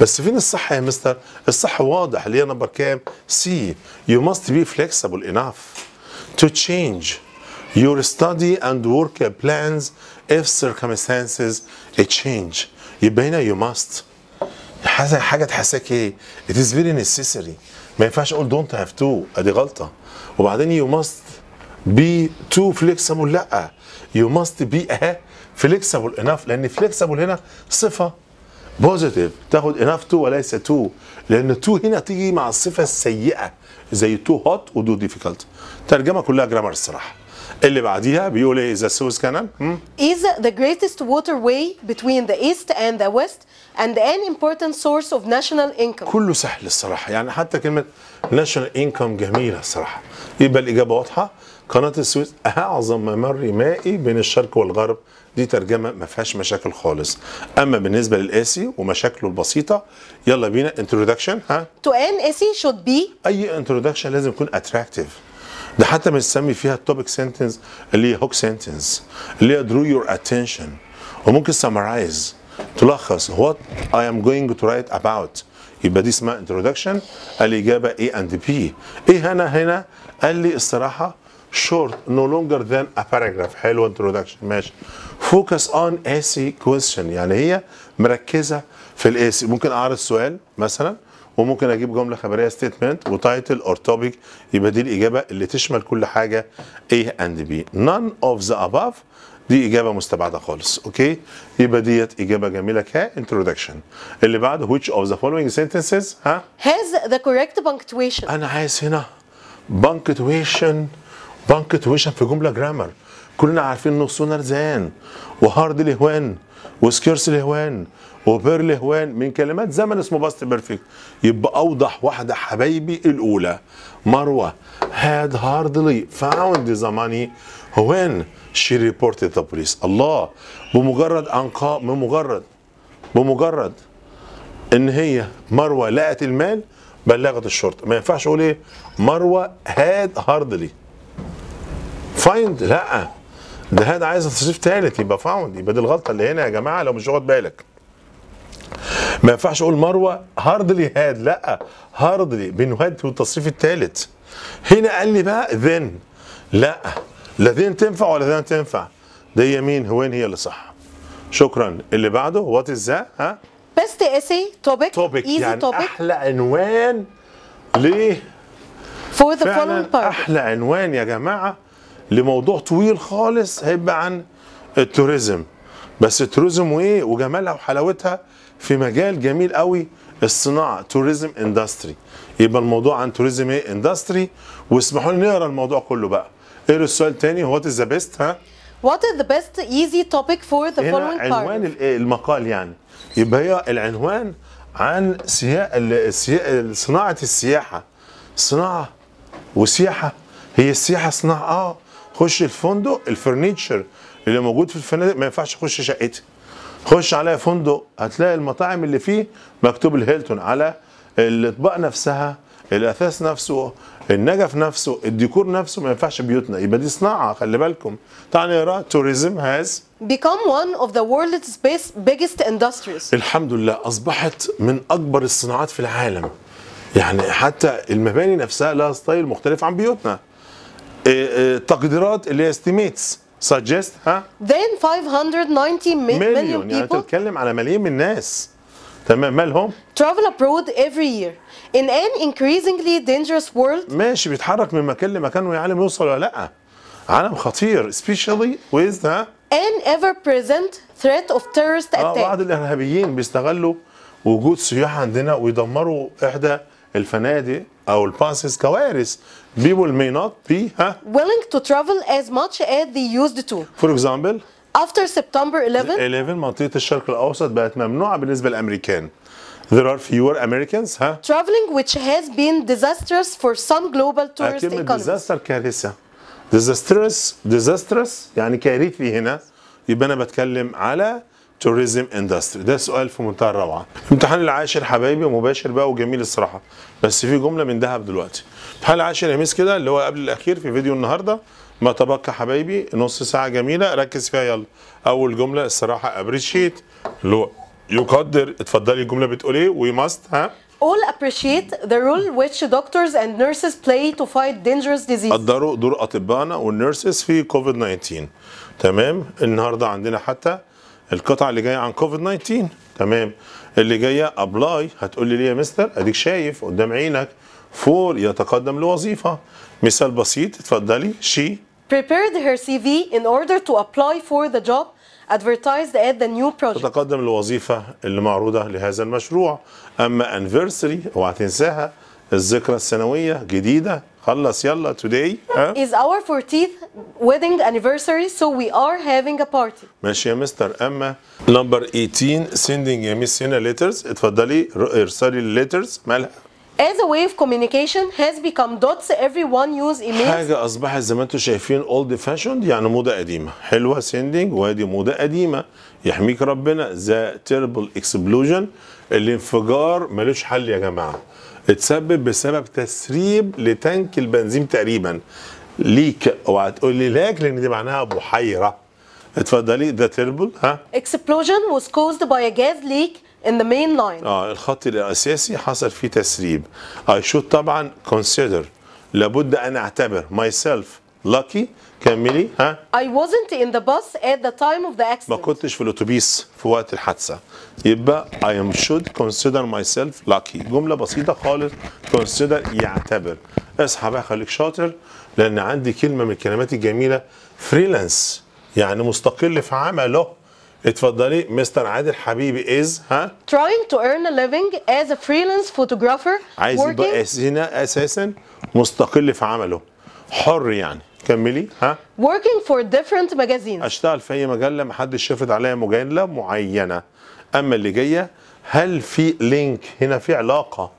بس فين الصح يا مستر الصح واضح اللي هي نمبر كام سي يو ماست بي فليكسيبل انف تو تشينج your study and work plans if circumstances change يبقى هنا you must حاجه حاجه ايه it is very necessary ما ينفعش اقول دونت هاف تو ادي غلطه وبعدين يو ماست بي تو فليكسيبل لا يو ماست بي اهي فليكسبل اناف لان فليكسبل هنا صفه بوزيتيف تاخد اناف تو وليس تو لان تو هنا تيجي مع الصفه السيئه زي تو هوت ودو ديفيكالت ترجمه كلها جرامر الصراحه اللي بعديها بيقول ايه اذا سويس كانال از ذا جريتست ووتر واي بتوين ذا ايست اند ذا ويست اند ان امبورتنت سورس اوف ناشونال انكم كله سهل الصراحه يعني حتى كلمه ناشونال انكم جميله الصراحه يبقى الاجابه واضحه قناة السويس أعظم ممر مائي بين الشرق والغرب دي ترجمة ما فيهاش مشاكل خالص أما بالنسبة للآسي ومشاكله البسيطة يلا بينا introduction ها to an essay should be أي introduction لازم يكون attractive ده حتى بنسمي فيها التوبك سنتنس اللي هي هوك سنتنس اللي هي درو your attention وممكن summarize تلخص what I am going to write about يبقى دي اسمها introduction الإجابة A and B إيه هنا هنا قال لي الصراحة short no longer than a paragraph حلو introduction ماشي focus on AC question يعني هي مركزه في الاسي ممكن اعرض سؤال مثلا وممكن اجيب جمله خبريه ستيتمنت وتايتل اور توبيك يبقى دي الاجابه اللي تشمل كل حاجه A and B none of the above دي اجابه مستبعده خالص اوكي يبقى ديت اجابه جميله كا introduction اللي بعده which of the following sentences ها has the correct punctuation انا عايز هنا punctuation بانكتويشن في جمله جرامر كلنا عارفين انه سونار زان وهارد الهوان وسكيرس الهوان وبير الهوان من كلمات زمن اسمه باست بيرفكت يبقى اوضح واحده حبايبي الاولى مروه هاد هاردلي فاوند ذا ماني وين شي ريبورت ذا بوليس الله بمجرد ان بمجرد بمجرد ان هي مروه لقت المال بلغت الشرطه ما ينفعش اقول ايه مروه هاد هاردلي فايند لا ده هذا عايز تصريف ثالث يبقى فاوند يبقى دي الغلطه اللي هنا يا جماعه لو مش واخد بالك ما ينفعش اقول مروه هاردلي هاد لا هاردلي بين هاد والتصريف الثالث هنا قال لي بقى ذن لا لا ذن تنفع ولا ذن تنفع دي مين وين هي اللي صح شكرا اللي بعده وات از ذا ها بيست اسي توبيك توبيك يعني topic. احلى عنوان ل فور ذا فولون بارت احلى عنوان يا جماعه لموضوع طويل خالص هيبقى عن التوريزم بس التوريزم وايه وجمالها وحلاوتها في مجال جميل قوي الصناعه توريزم اندستري يبقى الموضوع عن توريزم ايه اندستري واسمحوا لي نقرا الموضوع كله بقى ايه السؤال الثاني وات از ذا بيست ها وات ذا بيست ايزي توبيك فور ذا the following part? عنوان إيه المقال يعني يبقى هي العنوان عن سيا... السيا... صناعة السياحة صناعة وسياحة هي السياحة صناعة اه خش الفندق الفرنيتشر اللي موجود في الفنادق ما ينفعش اخش شقتي خش عليا فندق هتلاقي المطاعم اللي فيه مكتوب الهيلتون على الاطباق نفسها الاثاث نفسه النجف نفسه الديكور نفسه ما ينفعش بيوتنا يبقى دي صناعه خلي بالكم تعال نقرا توريزم هاز become one of the world's biggest industries الحمد لله اصبحت من اكبر الصناعات في العالم يعني حتى المباني نفسها لها ستايل مختلف عن بيوتنا إيه، إيه، تقديرات اللي هي استيميتس سجست ها then 590 مليون million يعني بتتكلم على ملايين من الناس تمام مالهم travel abroad every year in an increasingly dangerous world ماشي بيتحرك من مكان لمكان ويعلم يوصل ولا لا عالم خطير especially with ها an ever present threat of terrorist آه، attack آه بعض الارهابيين بيستغلوا وجود سياح عندنا ويدمروا احدى الفنادق our passes كوارث people may not be huh? willing to travel as much as they used to for example after September 11 11 منطقة الشرق الأوسط بقت ممنوعة بالنسبة للأمريكان There are fewer Americans huh? traveling which has been disastrous for some global tourist economies disaster كارثة disastrous disastrous يعني كارثي هنا يبقى أنا بتكلم على توريزم اندستري ده سؤال في منتهى الروعه الامتحان العاشر حبايبي مباشر بقى وجميل الصراحه بس في جمله من دهب دلوقتي الامتحان العاشر يا ميس كده اللي هو قبل الاخير في فيديو النهارده ما تبقى حبايبي نص ساعه جميله ركز فيها يلا اول جمله الصراحه ابريشيت اللي هو يقدر اتفضلي الجمله بتقول ايه وي ماست ها all appreciate the role which doctors and nurses play to fight dangerous diseases. قدروا دور اطبائنا والنيرسز في كوفيد 19 تمام النهارده عندنا حتى القطعه اللي جايه عن كوفيد 19 تمام اللي جايه ابلاي هتقول لي ليه يا مستر اديك شايف قدام عينك فور يتقدم لوظيفه مثال بسيط اتفضلي شي prepared her CV in order to apply for the job advertised at the new project تتقدم للوظيفة اللي معروضة لهذا المشروع أما anniversary اوعى تنساها الذكرى السنوية جديدة خلص يلا today is our 14th wedding anniversary so we are having a party ماشي يا مستر اما number 18 sending يا ميس هنا letters اتفضلي ارسلي letters مالها As a way of communication has become dots everyone use emails حاجة أصبحت زي ما أنتم شايفين old fashioned يعني موضة قديمة حلوة sending وادي موضة قديمة يحميك ربنا the terrible explosion الانفجار ملوش حل يا جماعة اتسبب بسبب تسريب لتانك البنزين تقريبا ليك اوعى تقول لي لاك لان دي معناها بحيره اتفضلي ده تربل ها اكسبلوجن واز كوزد باي ا جاز ليك ان ذا مين لاين اه الخط الاساسي حصل فيه تسريب I should طبعا consider لابد ان اعتبر myself لاكي كملي ها I wasn't in the bus at the time of the accident ما كنتش في الاتوبيس في وقت الحادثه يبقى I am should consider myself lucky جمله بسيطه خالص consider يعتبر اصحى بقى خليك شاطر لان عندي كلمه من الكلمات الجميله فريلانس يعني مستقل في عمله اتفضلي مستر عادل حبيبي از ها trying to earn a living as a freelance photographer عايز يبقى اساسا مستقل في عمله حر يعني كملي ها working for different magazines اشتغل في اي مجله ما حدش شافت عليا مجله معينه اما اللي جايه هل في لينك هنا في علاقه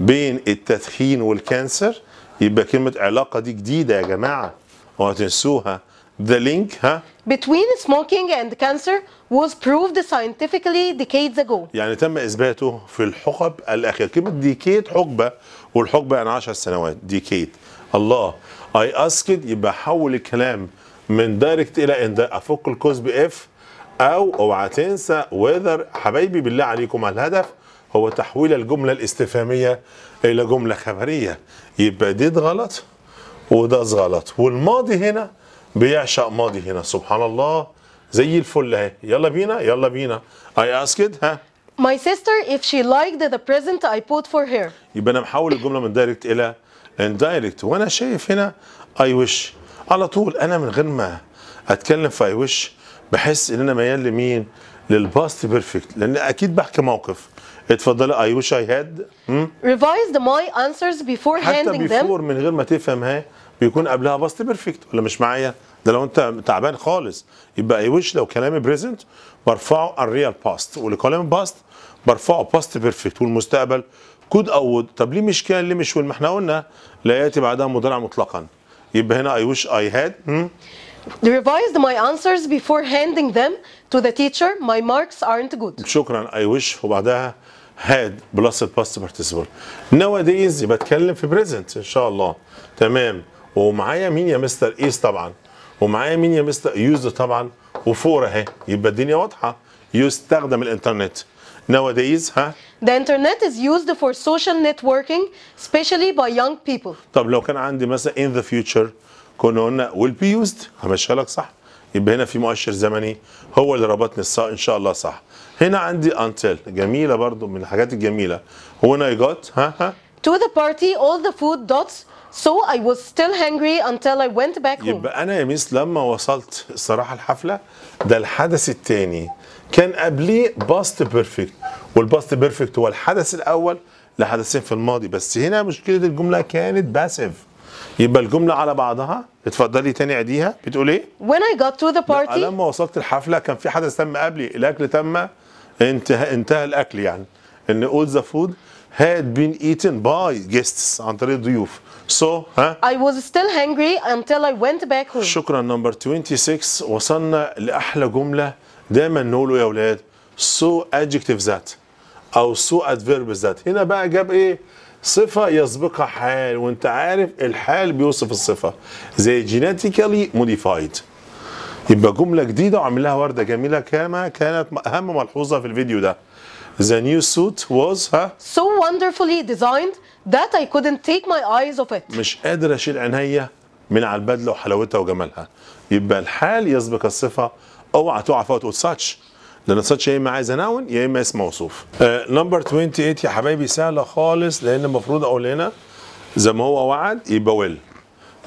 بين التدخين والكانسر يبقى كلمه علاقه دي جديده يا جماعه وهتنسوها The link ها between smoking and cancer was proved scientifically decades ago. يعني تم اثباته في الحقب الاخيره، كلمه ديكيت حقبه والحقبه يعني 10 سنوات ديكيت الله اي اسكد يبقى حول الكلام من دايركت الى اندايركت افك الكوز باف او اوعى تنسى ويذر حبايبي بالله عليكم على الهدف هو تحويل الجمله الاستفهاميه الى جمله خبريه يبقى دي غلط وده غلط والماضي هنا بيعشق ماضي هنا سبحان الله زي الفل اهي يلا بينا يلا بينا اي اسكد ها My sister if she liked the present I put for her يبقى انا محول الجمله من دايركت الى اندايركت وانا شايف هنا اي وش على طول انا من غير ما اتكلم في اي وش بحس ان انا ميال لمين للباست بيرفكت لان اكيد بحكي موقف اتفضلي اي وش اي هاد ريفايز ماي انسرز بيفور هاندينج ذم حتى بيفور من غير ما تفهمها بيكون قبلها باست بيرفكت ولا مش معايا ده لو انت تعبان خالص يبقى اي وش لو كلامي بريزنت برفعه الريال باست والكلام كلامي باست برفعه باست بيرفكت والمستقبل كود او طب ليه مش كان ليه مش ما احنا قلنا لا ياتي بعدها مضارع مطلقا يبقى هنا اي وش اي هاد م? Revise my answers before handing them to the teacher. My marks aren't good. شكرا I wish وبعدها had plus past participle. Nowadays بتكلم في present ان شاء الله. تمام ومعايا مين يا مستر ايس طبعا ومعايا مين يا مستر يوز طبعا وفور اهي يبقى الدنيا واضحه يستخدم الانترنت. Nowadays ها The internet is used for social networking especially by young people. طب لو كان عندي مثلا in the future كنا قلنا will be used همشيها لك صح يبقى هنا في مؤشر زمني هو اللي ربطني الصح ان شاء الله صح هنا عندي until جميله برضو من الحاجات الجميله When I got ها ها to the party all the food dots So I was still hungry until I went back home. يبقى أنا يا ميس لما وصلت الصراحة الحفلة ده الحدث الثاني كان قبليه باست بيرفكت والباست بيرفكت هو الحدث الاول لحدثين في الماضي بس هنا مشكله الجمله كانت باسيف يبقى الجمله على بعضها اتفضلي تاني عيديها بتقول ايه when i got to the party لما وصلت الحفله كان في حدث تم قبلي الاكل تم انتهى انتهى الاكل يعني ان all the food had been eaten by guests عن طريق الضيوف so ها I was still hungry until I went back home شكرا نمبر 26 وصلنا لاحلى جمله دايما نقوله يا اولاد سو ادجكتيف ذات او سو ادفيرب ذات هنا بقى جاب ايه صفة يسبقها حال وانت عارف الحال بيوصف الصفة زي جينيتيكالي موديفايد يبقى جملة جديدة وعامل لها وردة جميلة كما كانت أهم ملحوظة في الفيديو ده The new suit was ها so wonderfully designed that I couldn't take my eyes off it مش قادر أشيل عينيا من على البدلة وحلاوتها وجمالها يبقى الحال يسبق الصفة اوعى تقع فيها وتقول ساتش لان ساتش يا اما عايز اناون يا اما اسم موصوف نمبر آه، 28 يا حبايبي سهله خالص لان المفروض اقول هنا زي ما هو وعد يبقى ويل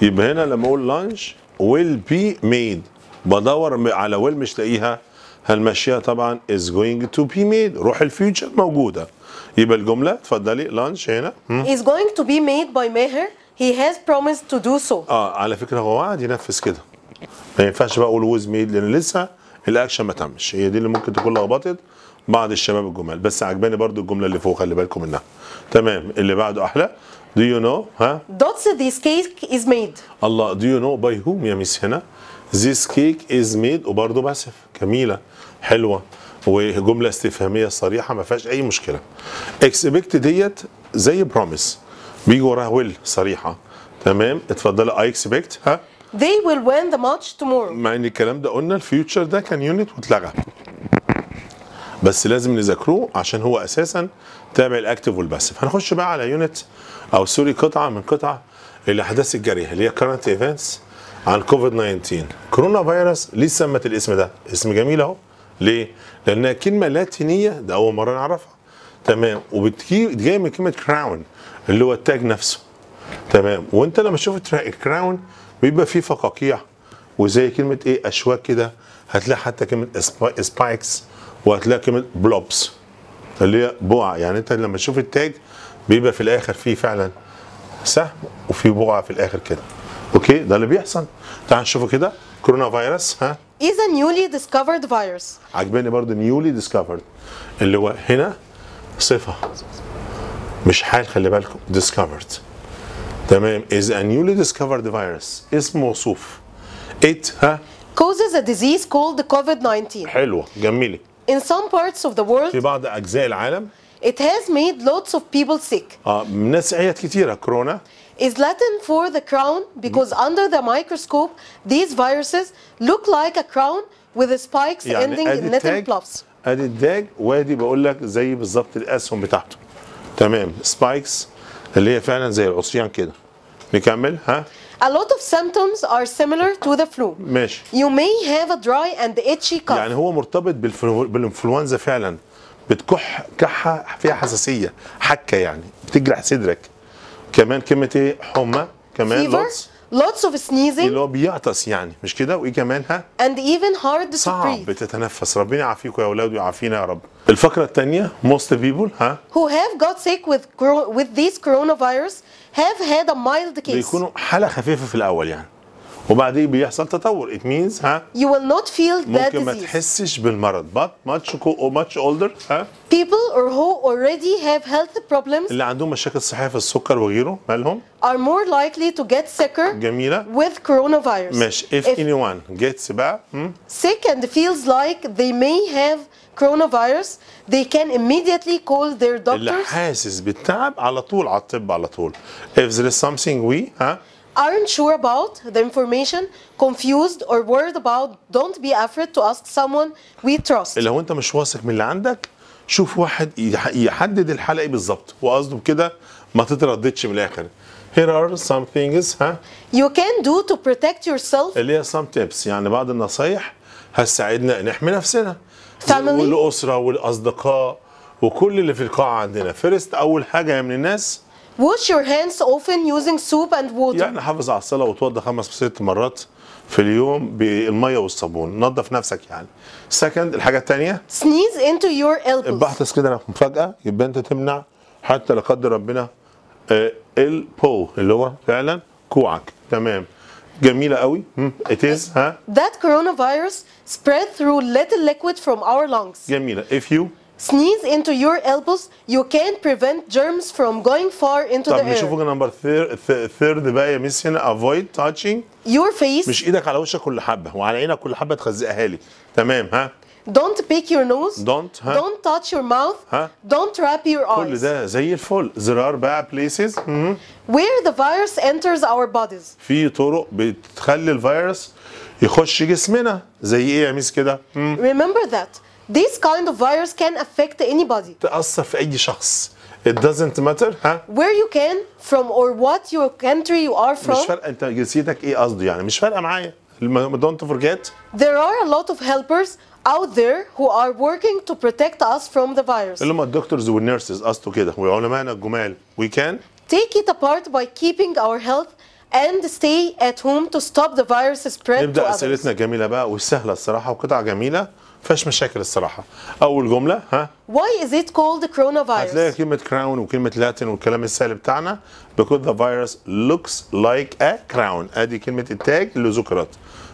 يبقى هنا لما اقول لانش ويل بي ميد بدور على ويل مش لاقيها هنمشيها طبعا از جوينج تو بي ميد روح الفيوتشر موجوده يبقى الجمله اتفضلي لانش هنا از جوينج تو بي ميد باي ماهر هي هاز بروميس تو دو سو اه على فكره هو وعد ينفذ كده ما ينفعش بقى اقول ويز ميد لان لسه الاكشن ما تمش هي دي اللي ممكن تكون لخبطت بعض الشباب الجمال بس عجباني برضو الجمله اللي فوق خلي بالكم منها تمام اللي بعده احلى Do you know ها dots this cake is made الله do you know by whom يا ميس هنا this cake is made وبرضه باسف جميله حلوه وجمله استفهاميه صريحه ما فيهاش اي مشكله expect ديت زي promise بيجي وراها will صريحه تمام اتفضلي I expect ها they will win the match tomorrow مع ان الكلام ده قلنا الفيوتشر ده كان يونت واتلغى بس لازم نذاكروه عشان هو اساسا تابع الاكتف والباسف هنخش بقى على يونت او سوري قطعه من قطع الاحداث الجاريه اللي هي كرنت ايفنتس عن كوفيد 19 كورونا فيروس ليه سمت الاسم ده اسم جميل اهو ليه لانها كلمه لاتينيه ده اول مره نعرفها تمام وبتجي من كلمه كراون اللي هو التاج نفسه تمام وانت لما تشوف الكراون بيبقى فيه فقاقيع وزي كلمه ايه اشواك كده هتلاقي حتى كلمه سبايكس وهتلاقي كلمه بلوبس اللي هي بقع يعني انت لما تشوف التاج بيبقى في الاخر فيه فعلا سهم وفي بقع في الاخر كده اوكي ده اللي بيحصل تعال نشوفه كده كورونا فيروس ها اذا نيولي ديسكفرد فيروس عجباني برضه نيولي ديسكفرد اللي هو هنا صفه مش حال خلي بالكم ديسكفرد تمام is a newly discovered virus اسم موصوف it ها causes a disease called the COVID-19 حلوة جميلة in some parts of the world في بعض أجزاء العالم it has made lots of people sick اه ناس عيت كتيرة كورونا is Latin for the crown because under the microscope these viruses look like a crown with the spikes يعني ending in little blobs ادي الداج وادي بقول لك زي بالظبط الاسهم بتاعته تمام Spikes. اللي هي فعلا زي العصيان كده نكمل ها A lot of symptoms are similar to the flu. ماشي. You may have a dry and itchy cough. يعني هو مرتبط بالانفلونزا فعلا بتكح كحه فيها حساسيه حكه يعني بتجرح صدرك كمان كلمه ايه حمى كمان Fever. lots lots of sneezing اللي هو بيعطس يعني مش كده وايه كمان ها and even hard to صعب بتتنفس ربنا يعافيكم يا اولاد ويعافينا يا رب الفقره الثانيه most people ها who have got sick with with these coronavirus have had a mild case بيكونوا حاله خفيفه في الاول يعني وبعدين بيحصل تطور it means ها you will not feel the disease ممكن ما تحسش بالمرض but much much older ها people or who already have health problems اللي عندهم مشاكل صحيه في السكر وغيره مالهم are more likely to get sicker جميله with coronavirus ماشي if, if anyone gets بقى هم? Hmm, sick and feels like they may have coronavirus they can immediately call their doctors اللي حاسس بالتعب على طول على الطب على طول if there is something we ها huh? aren't sure about the information, confused or worried about, don't be afraid to ask someone we trust. لو انت مش واثق من اللي عندك شوف واحد يحدد الحلقه ايه بالظبط وقصده بكده ما تترددش من الاخر. Here are some things huh? you can do to protect yourself اللي هي some tips يعني بعض النصايح هتساعدنا نحمي نفسنا. Family والاسره والاصدقاء وكل اللي في القاعه عندنا. First اول حاجه من الناس Wash your hands often using soap and water. يعني حافظ على الصلاة وتوضى خمس ست مرات في اليوم بالمية والصابون، نظف نفسك يعني. Second الحاجة الثانية Sneeze into your elbows. البحث كده مفاجأة يبقى أنت تمنع حتى لا قدر ربنا آه، البو اللي هو فعلا كوعك، تمام. جميلة قوي. It is ها؟ That coronavirus spread through little liquid from our lungs. جميلة. If you Sneeze into your elbows, you can not prevent germs from going far into the air. طب نشوف وجهه نمبر ثيرد بقى يا ميس هنا avoid touching your face مش ايدك على وشك كل حبه وعلى عينك كل حبه تخزقها لي تمام ها Don't pick your nose. Don't. ها. Don't touch your mouth. ها. Don't wrap your eyes. كل ده زي الفل. There are بقى places. مم. Where the virus enters our bodies. في طرق بتخلي الفيروس يخش جسمنا زي ايه يا ميس كده؟ Remember that. This kind of virus can affect anybody. تأثر في أي شخص. It doesn't matter huh? where you can from or what your country you are from مش فارقه انت جنسيتك ايه قصده يعني مش فارقه معايا don't forget there are a lot of helpers out there who are working to protect us from the virus اللي هم الدكتورز والنيرسز قصده كده وعلمائنا الجمال we can take it apart by keeping our health and stay at home to stop the virus spread نبدا اسئلتنا الجميله بقى والسهله الصراحه وقطعه جميله فيهاش مشاكل الصراحه اول جمله ها واي از ات كولد the هتلاقي كلمه كراون وكلمه لاتن والكلام السهل بتاعنا because the virus looks like a crown ادي كلمه التاج اللي ذكرت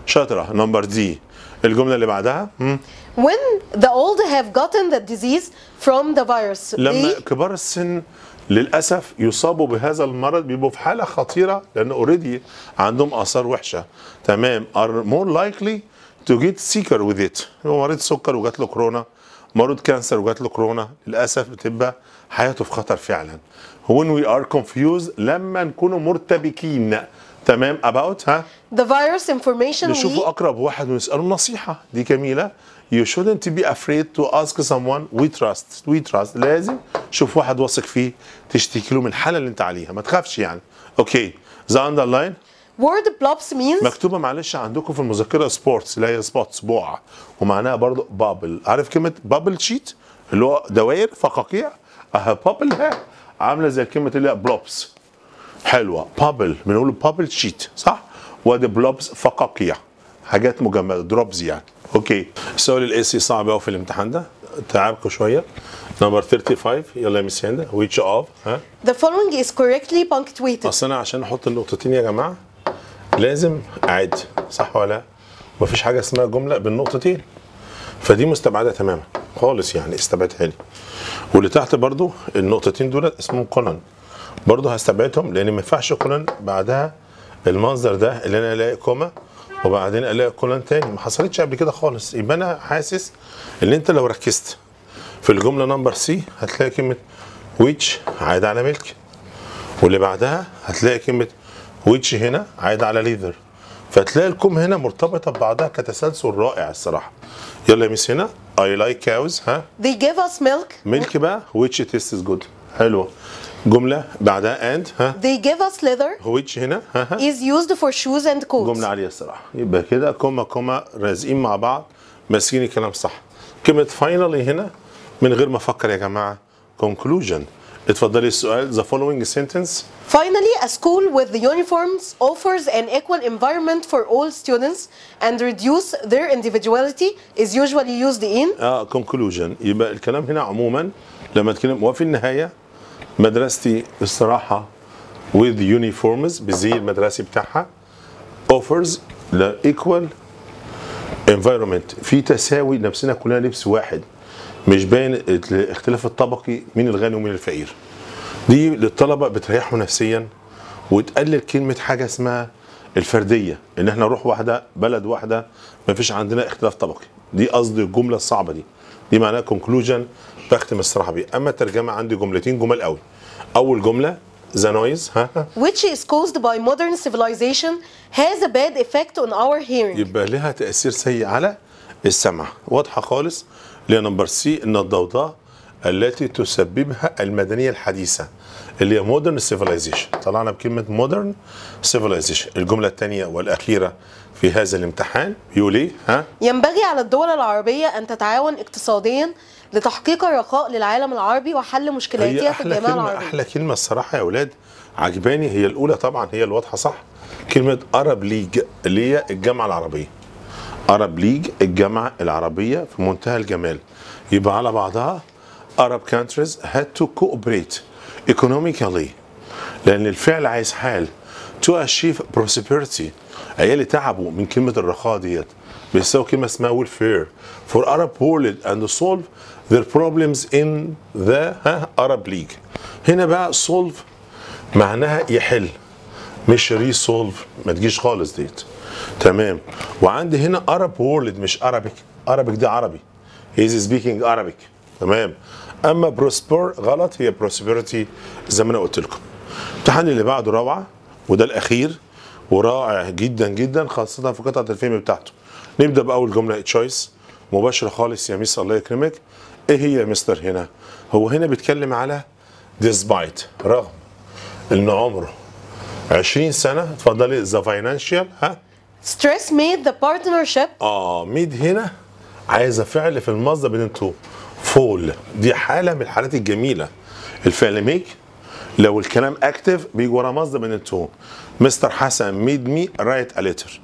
شاطره نمبر دي الجمله اللي بعدها هم. when the old have gotten the disease from the virus لما كبار السن للاسف يصابوا بهذا المرض بيبقوا في حاله خطيره لان اوريدي عندهم اثار وحشه تمام are more likely to get sicker with it هو مريض سكر وجات له كورونا مريض كانسر وجات له كورونا للاسف بتبقى حياته في خطر فعلا when we are confused لما نكون مرتبكين تمام about ها the virus information نشوفوا اقرب واحد ونساله نصيحه دي جميله you shouldn't be afraid to ask someone we trust we trust لازم شوف واحد واثق فيه تشتكي له من الحاله اللي انت عليها ما تخافش يعني اوكي okay. the underline وورد بلوبس مينز مكتوبه معلش عندكم في المذكره سبورتس اللي هي سبوتس بوع ومعناها برضو بابل عارف كلمه بابل شيت اللي هو دوائر فقاقيع بابل ها عامله زي كلمه اللي هي بلوبس حلوه بابل بنقول بابل شيت صح وادي بلوبس فقاقيع حاجات مجمده دروبز يعني اوكي السؤال الاي سي صعب قوي في الامتحان ده تعبكوا شويه نمبر 35 يلا يا ميس هند ويتش اوف ها ذا فولوينج از correctly بانكتويتد اصل انا عشان احط النقطتين يا جماعه لازم اعد صح ولا لا؟ مفيش حاجه اسمها جمله بالنقطتين فدي مستبعده تماما خالص يعني استبعدها لي واللي تحت برضو النقطتين دول اسمهم قلن برضو هستبعدهم لان ما ينفعش قلن بعدها المنظر ده اللي انا الاقي كوما وبعدين الاقي قلن تاني ما حصلتش قبل كده خالص يبقى انا حاسس ان انت لو ركزت في الجمله نمبر سي هتلاقي كلمه ويتش عايده على ملك واللي بعدها هتلاقي كلمه ويتش هنا عايد على ليذر فتلاقي الكم هنا مرتبطه ببعضها كتسلسل رائع الصراحه يلا يا ميس هنا اي لايك كاوز ها they give us milk ملك بقى which تيست از good حلوه جمله بعدها and ها they give us leather which هنا ها, ها is used for shoes and coats جمله عاليه الصراحه يبقى كده كوما كوما رازقين مع بعض ماسكين الكلام صح كلمه finally هنا من غير ما افكر يا جماعه conclusion اتفضلي السؤال the following sentence Finally, a school with the uniforms offers an equal environment for all students and reduce their individuality is usually used in اه ah, conclusion يبقى الكلام هنا عموما لما اتكلم وفي النهايه مدرستي الصراحه with uniforms بالزي المدرسي بتاعها offers the equal environment في تساوي لبسنا كلنا لبس واحد مش باين الاختلاف الطبقي مين الغني ومين الفقير دي للطلبه بتريحهم نفسيا وتقلل كلمه حاجه اسمها الفرديه ان احنا نروح واحده بلد واحده ما فيش عندنا اختلاف طبقي دي قصدي الجمله الصعبه دي دي معناها كونكلوجن بختم الصراحه بيه اما الترجمه عندي جملتين جمل قوي اول جمله the noise which is caused by modern civilization has a bad effect on our hearing يبقى لها تأثير سيء على السمع واضحة خالص لنمبر سي ان الضوضاء التي تسببها المدنيه الحديثه اللي هي مودرن سيفيلايزيشن طلعنا بكلمه مودرن سيفيلايزيشن الجمله الثانيه والاخيره في هذا الامتحان يقول ايه ها ينبغي على الدول العربيه ان تتعاون اقتصاديا لتحقيق الرخاء للعالم العربي وحل مشكلاتها في الجماعه العربيه احلى كلمه الصراحه يا اولاد عجباني هي الاولى طبعا هي الواضحه صح كلمه ارب ليج اللي هي الجامعه العربيه عرب ليج الجامعة العربية في منتهى الجمال يبقى على بعضها Arab countries had to cooperate economically لأن الفعل عايز حال to achieve prosperity عيالي تعبوا من كلمة الرخاء ديت بيستووا كلمة اسمها welfare for Arab world and solve their problems in the Arab League هنا بقى solve معناها يحل مش resolve ما تجيش خالص ديت تمام وعندي هنا ارب وورلد مش ارابيك ارابيك ده عربي هيز سبيكينج ارابيك تمام اما بروسبر غلط هي بروسبرتي زي ما انا قلت لكم الامتحان اللي بعده روعه وده الاخير ورائع جدا جدا خاصه في قطعه الفيلم بتاعته نبدا باول جمله تشويس مباشره خالص يا ميس الله يكرمك ايه هي يا مستر هنا هو هنا بيتكلم على ديسبايت رغم ان عمره 20 سنه اتفضلي ذا فاينانشال ها ستريس ميد ذا شيب اه ميد هنا عايزه فعل في المصدر بين انتو فول دي حاله من الحالات الجميله الفعل ميك لو الكلام اكتف بيجي ورا مصدر بين التو مستر حسن ميد مي رايت ا ليتر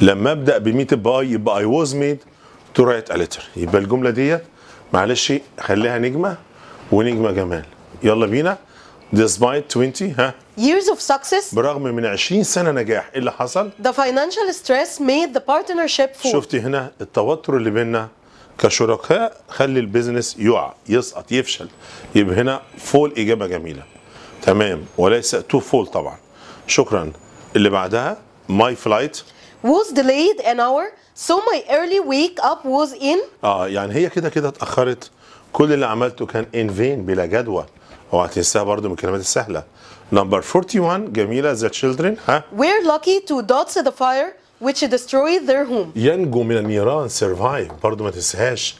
لما ابدا بميت باي يبقى اي ووز ميد تو رايت ا ليتر يبقى الجمله ديت معلش خليها نجمه ونجمه جمال يلا بينا despite 20 ها years of success برغم من 20 سنه نجاح ايه اللي حصل the financial stress made the partnership fall شفتي هنا التوتر اللي بيننا كشركاء خلي البيزنس يقع يسقط يفشل يبقى هنا فول اجابه جميله تمام وليس تو فول طبعا شكرا اللي بعدها my flight was delayed an hour so my early wake up was in اه يعني هي كده كده اتاخرت كل اللي عملته كان in vain بلا جدوى وهتنساها برضه من الكلمات السهله نمبر 41 جميله the children ها we're lucky to dots the fire which destroy their home ينجو من النيران سرفايف برضه ما تنساهاش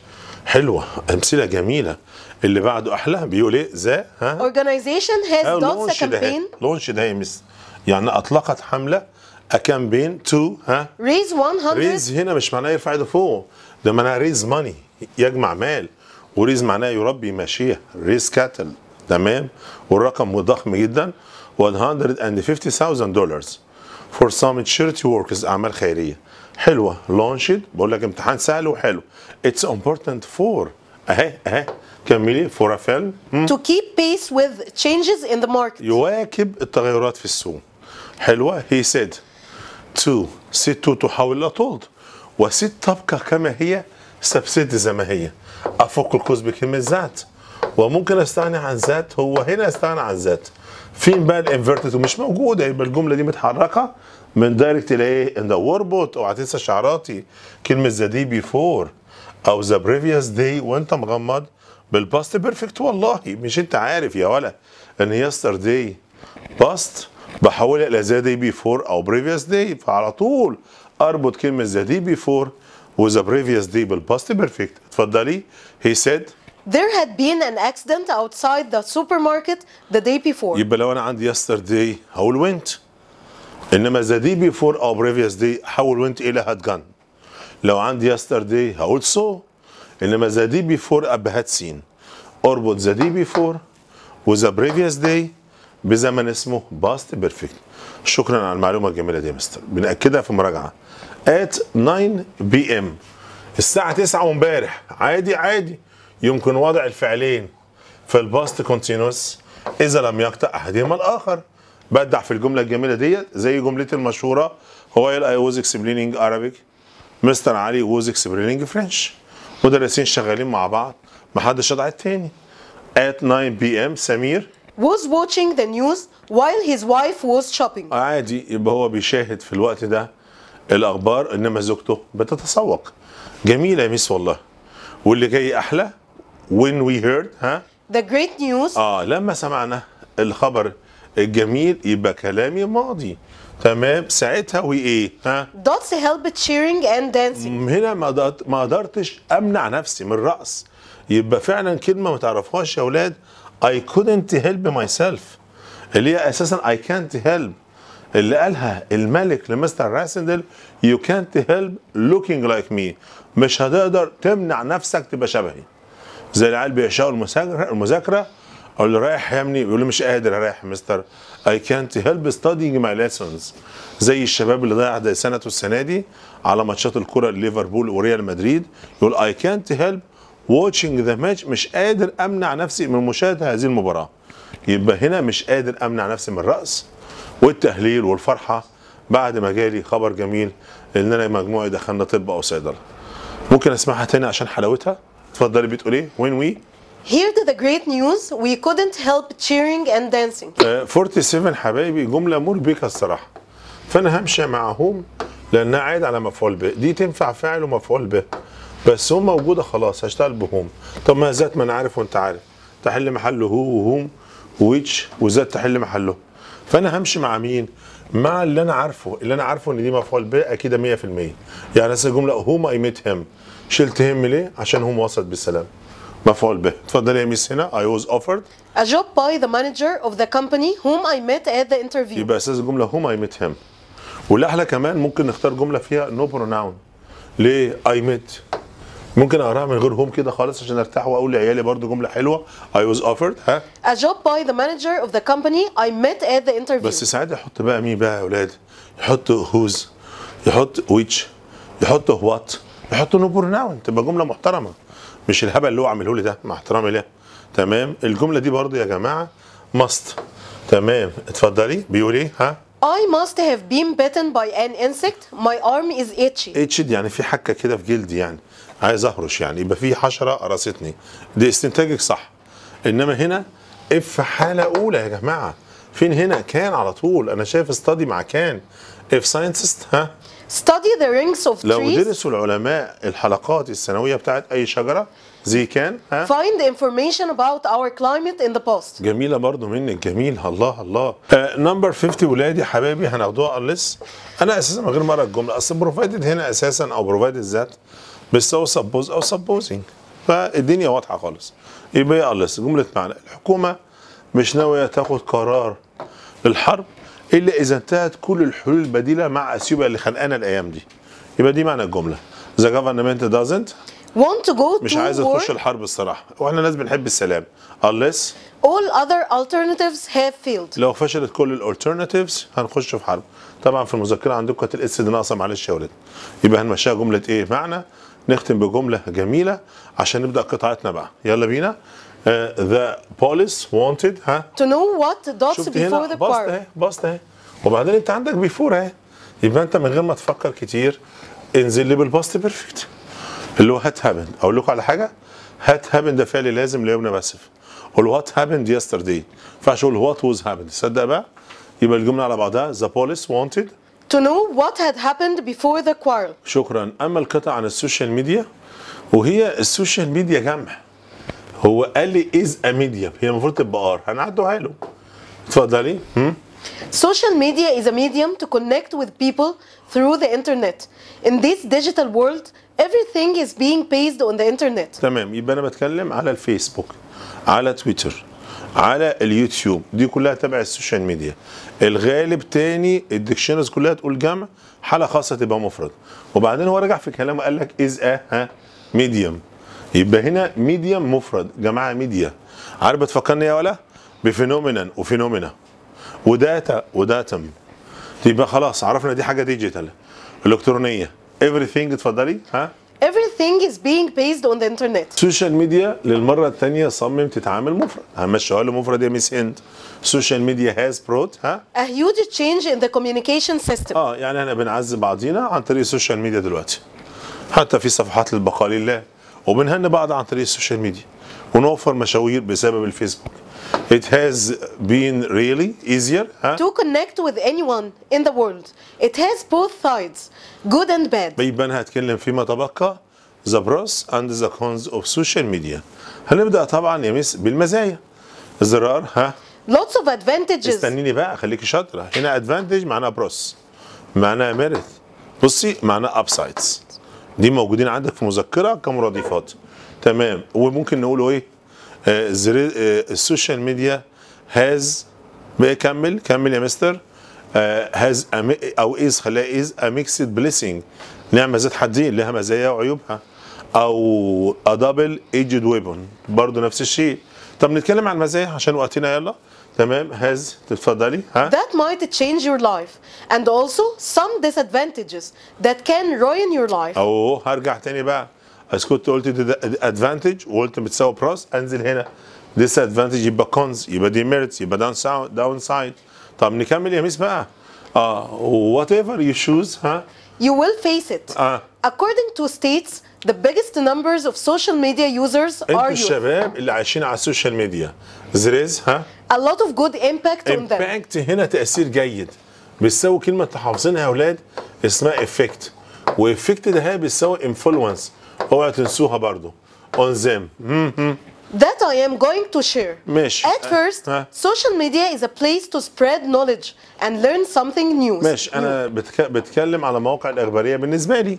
حلوه امثله جميله اللي بعده احلى بيقول ايه ذا ها organization has dots a campaign لونش ده يعني اطلقت حمله a campaign to ها raise 100 ريز هنا مش معناه يرفع ايده فوق ده معناه ريز ماني يجمع مال وريز معناه يربي ماشيه ريز كاتل تمام والرقم ضخم جدا 150000 دولار فور سام charity وركس اعمال خيريه حلوه launched بقول لك امتحان سهل وحلو اتس امبورتنت فور اهي اهي كملي فور ا فيلم تو كيب بيس with تشينجز ان ذا ماركت يواكب التغيرات في السوق حلوه هي سيد تو to تحاول لا تولد وست تبقى كما هي سبسيد زي ما هي افك الكوز بكلمه ذات وممكن استغني عن ذات هو هنا استغنى عن ذات فين بقى الانفيرتد ومش موجوده يبقى الجمله دي متحركه من دايركت لايه ان ذا واربوت اوعى تنسى شعراتي كلمه ذا دي بيفور او ذا بريفيوس داي وانت مغمض بالباست بيرفكت والله مش انت عارف يا ولا ان يستر داي باست بحولها الى ذا دي بيفور او بريفيوس داي فعلى طول اربط كلمه ذا دي بيفور وذا بريفيوس داي بالباست بيرفكت اتفضلي هي سيد There had been an accident outside the supermarket the day before. يبقى لو انا عندي yesterday هقول went انما the day before or previous day هحول went الى had gone. لو عندي yesterday هقول so انما the day before I had seen. اربط the day before with the previous day بزمن اسمه past perfect. شكرا على المعلومه الجميله دي يا مستر بناكدها في مراجعه at 9 p.m. الساعه 9 امبارح عادي عادي يمكن وضع الفعلين في الباست كونتينوس اذا لم يقطع احدهما الاخر بدع في الجمله الجميله ديت زي جملتي المشهوره هو اي ووز اكسبليننج ارابيك مستر علي ووز اكسبليننج فرنش مدرسين شغالين مع بعض محدش يضع التاني at 9 p.m. سمير was watching the news while his wife was shopping عادي يبقى هو بيشاهد في الوقت ده الاخبار انما زوجته بتتسوق جميله يا ميس والله واللي جاي احلى when we heard ها the great news اه لما سمعنا الخبر الجميل يبقى كلامي ماضي تمام ساعتها وايه ها dots help cheering and dancing هنا ما ما قدرتش امنع نفسي من الرقص يبقى فعلا كلمه ما تعرفوهاش يا اولاد I couldn't help myself اللي هي اساسا I can't help اللي قالها الملك لمستر راسندل يو كانت هيلب لوكينج لايك مي مش هتقدر تمنع نفسك تبقى شبهي زي العيال بيعشقوا المذاكره اقول له رايح يمني بيقول لي مش قادر اريح مستر اي كانت هيلب ستادينج ماي ليسونز زي الشباب اللي ضيع سنته السنه دي على ماتشات الكره ليفربول وريال مدريد يقول اي كانت هيلب واتشنج ذا ماتش مش قادر امنع نفسي من مشاهده هذه المباراه يبقى هنا مش قادر امنع نفسي من الرقص والتهليل والفرحه بعد ما جالي خبر جميل ان انا مجموعي دخلنا طب او صيدله ممكن اسمعها تاني عشان حلاوتها اتفضلي بتقول ايه وي Here the great news we couldn't help cheering and dancing 47 آه، حبايبي جمله مربكه الصراحه فانا همشي معهم لانها عايد على مفعول به دي تنفع فاعل ومفعول به بس هم موجوده خلاص هشتغل بهم طب ما ذات ما انا عارف وانت عارف تحل محله هو وهم ويتش وذات تحل محله فانا همشي مع مين مع اللي انا عارفه اللي انا عارفه ان دي مفعول به اكيد 100% يعني نفس الجمله هوم اي ميت هيم شلت هم ليه عشان هم وصلت بالسلام مفعول به اتفضل يا ميس هنا I was offered a job by the manager of the company whom I met at the interview يبقى اساس الجمله whom I met him والاحلى كمان ممكن نختار جمله فيها no pronoun ليه I met ممكن اقراها من غير هوم كده خالص عشان ارتاح واقول لعيالي برضو جمله حلوه I was offered ها a job by the manager of the company I met at the interview بس ساعات يحط بقى مين بقى يا اولاد يحط whose يحط which يحط what بيحط نو بور ناون تبقى جمله محترمه مش الهبل اللي هو عامله لي ده مع احترامي ليه تمام الجمله دي برضه يا جماعه ماست تمام اتفضلي بيقول ايه ها I must have been bitten by an insect my arm is itchy itchy يعني في حكه كده في جلدي يعني عايز اهرش يعني يبقى في حشره قرصتني دي استنتاجك صح انما هنا اف حاله اولى يا جماعه فين هنا كان على طول انا شايف استادي مع كان اف ساينتست ها study the rings of trees لو درسوا العلماء الحلقات السنويه بتاعت اي شجره زي كان ها find information about our climate in the past جميله برضه منك جميل الله الله نمبر uh, 50 ولادي حبايبي هناخدوها unless انا اساسا من غير ما اقرا الجمله اصل بروفايدد هنا اساسا او بروفايدد ذات بس هو سبوز او سبوزنج فالدنيا واضحه خالص يبقى ايه جمله معنى الحكومه مش ناوية تاخد قرار للحرب إلا إذا انتهت كل الحلول البديلة مع أثيوبيا اللي خانقانا الأيام دي يبقى دي معنى الجملة The government doesn't want to go مش عايزة تخش الحرب الصراحة وإحنا ناس بنحب السلام unless all other alternatives have failed لو فشلت كل الالترناتيفز هنخش في حرب طبعا في المذكرة عندكم كانت الاس دي ناقصة معلش يا ولاد يبقى هنمشيها جملة إيه معنى نختم بجملة جميلة عشان نبدأ قطعتنا بقى يلا بينا Uh, the police wanted ها to know what dots before the بسط اهي بسط اهي وبعدين انت عندك بيفور اهي يبقى انت من غير ما تفكر كتير انزل لي بالباست بيرفكت اللي هو هات هابند اقول لكم على حاجه هات هابند ده فعلي لازم ليومنا باسف قول وات هابند يسترداي ما ينفعش اقول وات واز هابند تصدق بقى يبقى الجمله على بعضها the police wanted to know what had happened before the quarrel شكرا اما القطع عن السوشيال ميديا وهي السوشيال ميديا جمع هو قال لي از ا ميديا هي المفروض تبقى ار هنعدوها له اتفضلي Social media is a medium to connect with people through the internet. In this digital world, everything is being based on the internet. تمام يبقى انا بتكلم على الفيسبوك على تويتر على اليوتيوب دي كلها تبع السوشيال ميديا الغالب تاني الديكشنرز كلها تقول جمع حاله خاصه تبقى مفرد وبعدين هو رجع في كلامه قال لك از ا ها ميديوم يبقى هنا ميديا مفرد جماعه ميديا عارف بتفكرني يا ولا بفينومينان وفينومينا وداتا وداتم يبقى خلاص عرفنا دي حاجه ديجيتال الكترونيه everything اتفضلي ها everything is being based on the internet سوشيال ميديا للمره الثانيه صمم تتعامل مفرد همشيها له مفرد يا ميس هند سوشيال ميديا has brought ها a huge change in the communication system اه يعني احنا بنعزي بعضينا عن طريق السوشيال ميديا دلوقتي حتى في صفحات البقالي الله وبنهن بعض عن طريق السوشيال ميديا ونوفر مشاوير بسبب الفيسبوك It has been really easier huh? to connect with anyone in the world. It has both sides, good and bad. يبقى انا هتكلم فيما تبقى the pros and the cons of social media. هنبدا طبعا يا مس بالمزايا. There are ها lots of advantages. استنيني بقى خليكي شاطره. هنا advantage معناها بروس معناها ميرت. بصي معناها upsides. دي موجودين عندك في مذكره كمرادفات تمام وممكن نقول ايه آه، آه، السوشيال ميديا هاز كمل كمل يا مستر هاز آه، او از خليها از ا ميكسد بليسنج نعمه ذات حدين لها مزايا وعيوبها او ا دبل ايجد ويبون برضه نفس الشيء طب نتكلم عن المزايا عشان وقتنا يلا تمام has تفضلي ها that might change your life and also some disadvantages that can ruin your life اوه هرجع تاني بقى از كنت قلت advantage وقلت بتساوي plus انزل هنا disadvantage يبقى cons يبقى demerits يبقى down side طب نكمل يا ميس بقى اه whatever you choose ها you will face it آه. Ah. according to states The biggest numbers of social media users are youth. الشباب اللي عايشين على السوشيال ميديا زريز ها a lot of good impact, impact on them impact هنا تاثير جيد بتساوي كلمه تحافظينها يا اولاد اسمها افكت وافكت ده بتساوي influence. أوعى تنسوها برضو on them That I am going to share. ماشي. At first, ها. social media is a place to spread knowledge and learn something new. ماشي أنا بتك... بتكلم على مواقع الإخبارية بالنسبة لي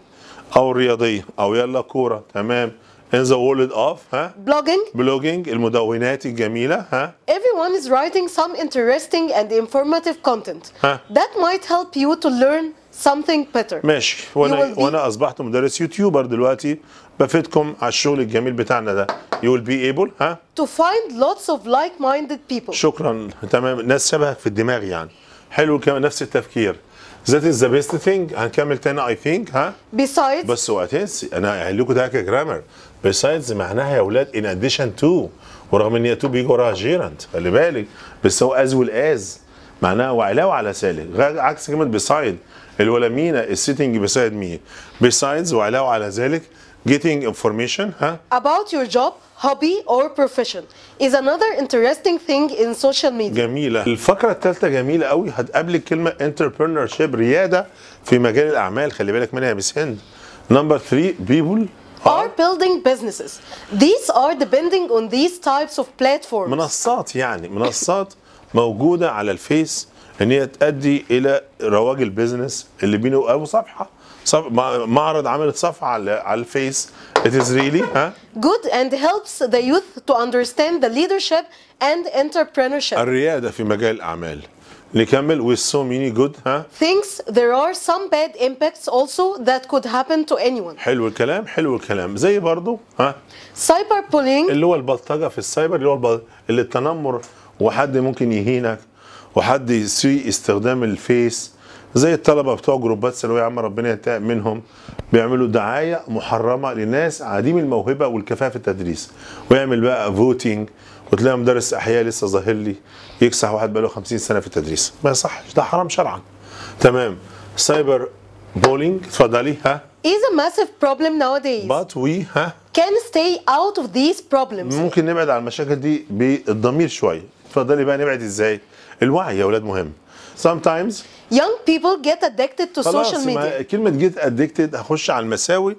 أو الرياضية أو يلا كورة تمام in the world of ها blogging blogging المدونات الجميلة ها everyone is writing some interesting and informative content ها that might help you to learn something better ماشي وانا وانا اصبحت مدرس يوتيوبر دلوقتي بفيدكم على الشغل الجميل بتاعنا ده you will be able ها to find lots of like minded people شكرا تمام ناس شبهك في الدماغ يعني حلو كمان نفس التفكير That is the best thing هنكمل تاني I think ها besides بس وقت انا قايل لكم ده كجرامر بيسايدز معناها يا اولاد ان اديشن تو ورغم ان هي تو بيجي وراها جيرانت خلي بالك بس هو از ويل از معناها وعلاوه على ذلك عكس كلمه بيسايد مينا السيتنج بيسايد مين بيسايدز وعلاوه على ذلك getting information huh? about your job hobby or profession is another interesting thing in social media جميلة الفقرة الثالثة جميلة قوي هتقابلك كلمة entrepreneurship ريادة في مجال الأعمال خلي بالك منها يا هند number 3 people are building businesses. These are depending on these types of platforms. منصات يعني منصات موجودة على الفيس ان هي تؤدي الى رواج البيزنس اللي بينه ابو صفحه صف... معرض عملت صفحه على على الفيس it is really ها good and helps the youth to understand the leadership and entrepreneurship الرياده في مجال الاعمال نكمل with so many good ها things there are some bad impacts also that could happen to anyone حلو الكلام حلو الكلام زي برضو ها cyber bullying اللي هو البلطجه في السايبر اللي هو البل... اللي التنمر وحد ممكن يهينك وحد يسيء استخدام الفيس زي الطلبه بتوع جروبات ثانويه عامه ربنا يتقى منهم بيعملوا دعايه محرمه لناس عديم الموهبه والكفاءه في التدريس ويعمل بقى فوتينج وتلاقي مدرس احياء لسه ظاهر لي يكسح واحد بقاله 50 سنه في التدريس ما يصحش ده حرام شرعا تمام سايبر بولينج اتفضلي ها is a massive problem nowadays but we ها can stay out of these problems ممكن نبعد عن المشاكل دي بالضمير شويه اتفضلي بقى نبعد ازاي الوعي يا اولاد مهم sometimes young people get addicted to social media كلمه جيت addicted هخش على المساوي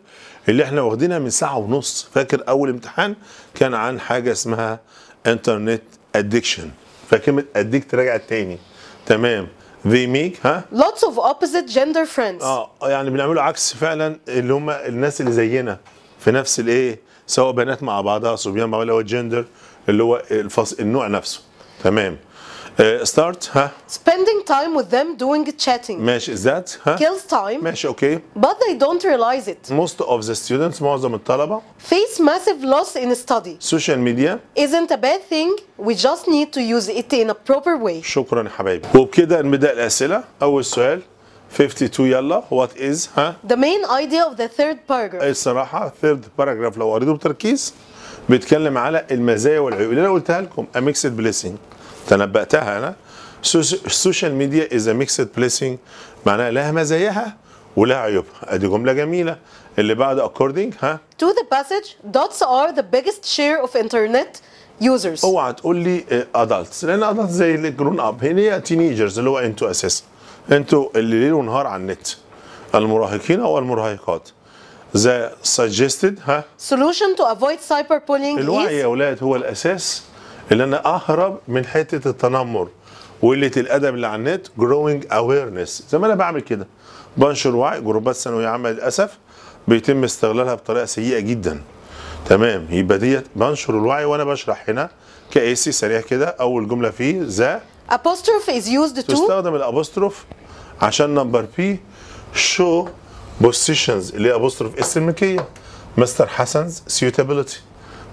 اللي احنا واخدينها من ساعه ونص فاكر اول امتحان كان عن حاجه اسمها انترنت ادكشن فكلمه اديك تراجع تاني تمام they make ها lots of opposite gender friends اه, آه، يعني بنعملوا عكس فعلا اللي هم الناس اللي زينا في نفس الايه سواء بنات مع بعضها صبيان مع بعض اللي هو الجندر اللي هو الفص... النوع نفسه تمام Uh, start ها spending time with them doing chatting ماشي that ها kills time ماشي okay. but they don't realize it most of the students معظم الطلبة face massive loss in study social media isn't a bad thing we just need to use it in a proper way شكرا يا حبايبي وبكده نبدأ الأسئلة أول سؤال 52 يلا what is ها the main idea of the third paragraph الصراحة third paragraph لو قريته بتركيز بيتكلم على المزايا والعيوب اللي انا قلتها لكم a mixed blessing تنبأتها أنا السوشيال ميديا از ميكسد بليسنج معناها لها مزاياها ولها عيوبها ادي جمله جميله اللي بعد according ها to the passage dots are the biggest share of internet users اوعى تقول لي آه، adults لان adults زي الجرون اب هي تينيجرز اللي هو انتو اساسا انتو اللي ليل ونهار على النت المراهقين او المراهقات the suggested ها solution to avoid cyberbullying الوعي يا اولاد هو الاساس ان انا اهرب من حته التنمر وقله الادب اللي على النت جروينج اويرنس زي ما انا بعمل كده بنشر وعي جروبات ثانويه عامه للاسف بيتم استغلالها بطريقه سيئه جدا تمام يبقى ديت بنشر الوعي وانا بشرح هنا كاسي سريع كده اول جمله فيه ذا ابوستروف از يوزد تو تستخدم الابوستروف عشان نمبر بي شو بوزيشنز اللي هي ابوستروف استمكيه مستر حسنز سيوتابيلتي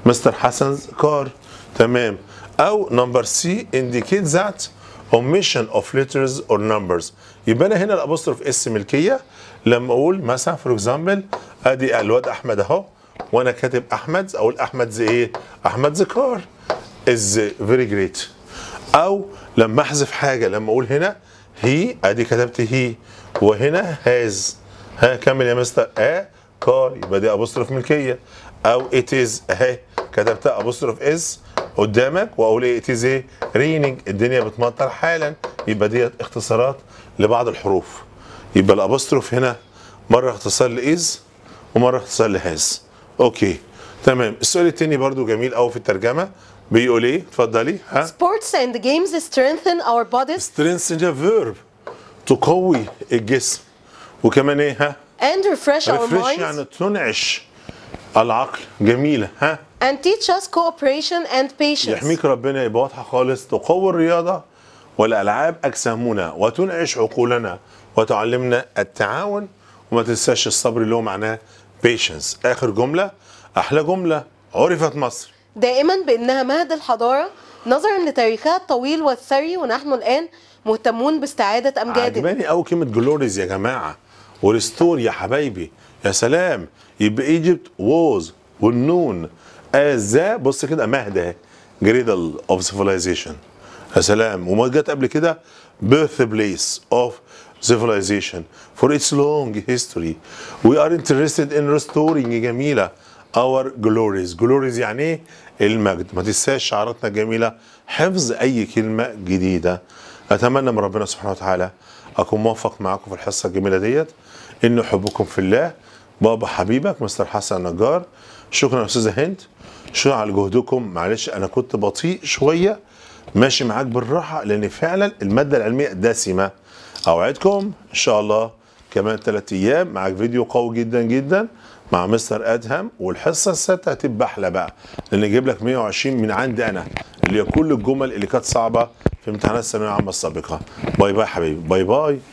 مستر حسنز كار تمام او نمبر سي انديكيت ذات اوميشن اوف ليترز اور نمبرز يبقى انا هنا الابوستروف اس ملكيه لما اقول مثلا فور اكزامبل ادي الواد احمد اهو وانا كاتب احمد اقول احمد زي ايه؟ احمد ذا كار از فيري جريت او لما احذف حاجه لما اقول هنا هي ادي كتبت هي وهنا هاز ها كمل يا مستر ا كار يبقى دي ابوستروف ملكيه او ات از اهي كتبتها ابوستروف از قدامك واقول ايه اتيزي ريننج الدنيا بتمطر حالا يبقى دي اختصارات لبعض الحروف يبقى الابوستروف هنا مره اختصار لايز ومره اختصار لهاز اوكي تمام السؤال التاني برضو جميل قوي في الترجمه بيقول ايه اتفضلي ها sports and games strengthen our bodies strengthen ده verb تقوي الجسم وكمان ايه ها and refresh our minds يعني تنعش العقل جميله ها and teach us cooperation and patience يحميك ربنا يبقى واضحه خالص تقوي الرياضه والالعاب اجسامنا وتنعش عقولنا وتعلمنا التعاون وما تنساش الصبر اللي هو معناه patience اخر جمله احلى جمله عرفت مصر دائما بانها مهد الحضاره نظرا لتاريخها الطويل والثري ونحن الان مهتمون باستعاده امجادنا عجباني قوي كلمه جلوريز يا جماعه وريستور يا حبايبي يا سلام يبقى ايجيبت ووز والنون ذا بص كده مهد اهي جريدل اوف سيفيلايزيشن يا سلام وما جت قبل كده بيرث بليس اوف civilization for its long history we are interested in restoring جميلة our glories glories يعني ايه المجد ما تنساش شعاراتنا الجميلة حفظ اي كلمة جديدة اتمنى من ربنا سبحانه وتعالى اكون موفق معاكم في الحصة الجميلة ديت ان حبكم في الله بابا حبيبك مستر حسن نجار شكرا يا استاذه هند شكرا على جهدكم معلش انا كنت بطيء شويه ماشي معاك بالراحه لان فعلا الماده العلميه دسمه اوعدكم ان شاء الله كمان ثلاث ايام معاك فيديو قوي جدا جدا مع مستر ادهم والحصه السادسه هتبقى احلى بقى لان اجيب لك 120 من عندي انا اللي هي كل الجمل اللي كانت صعبه في امتحانات الثانويه العامه السابقه باي باي حبيبي باي باي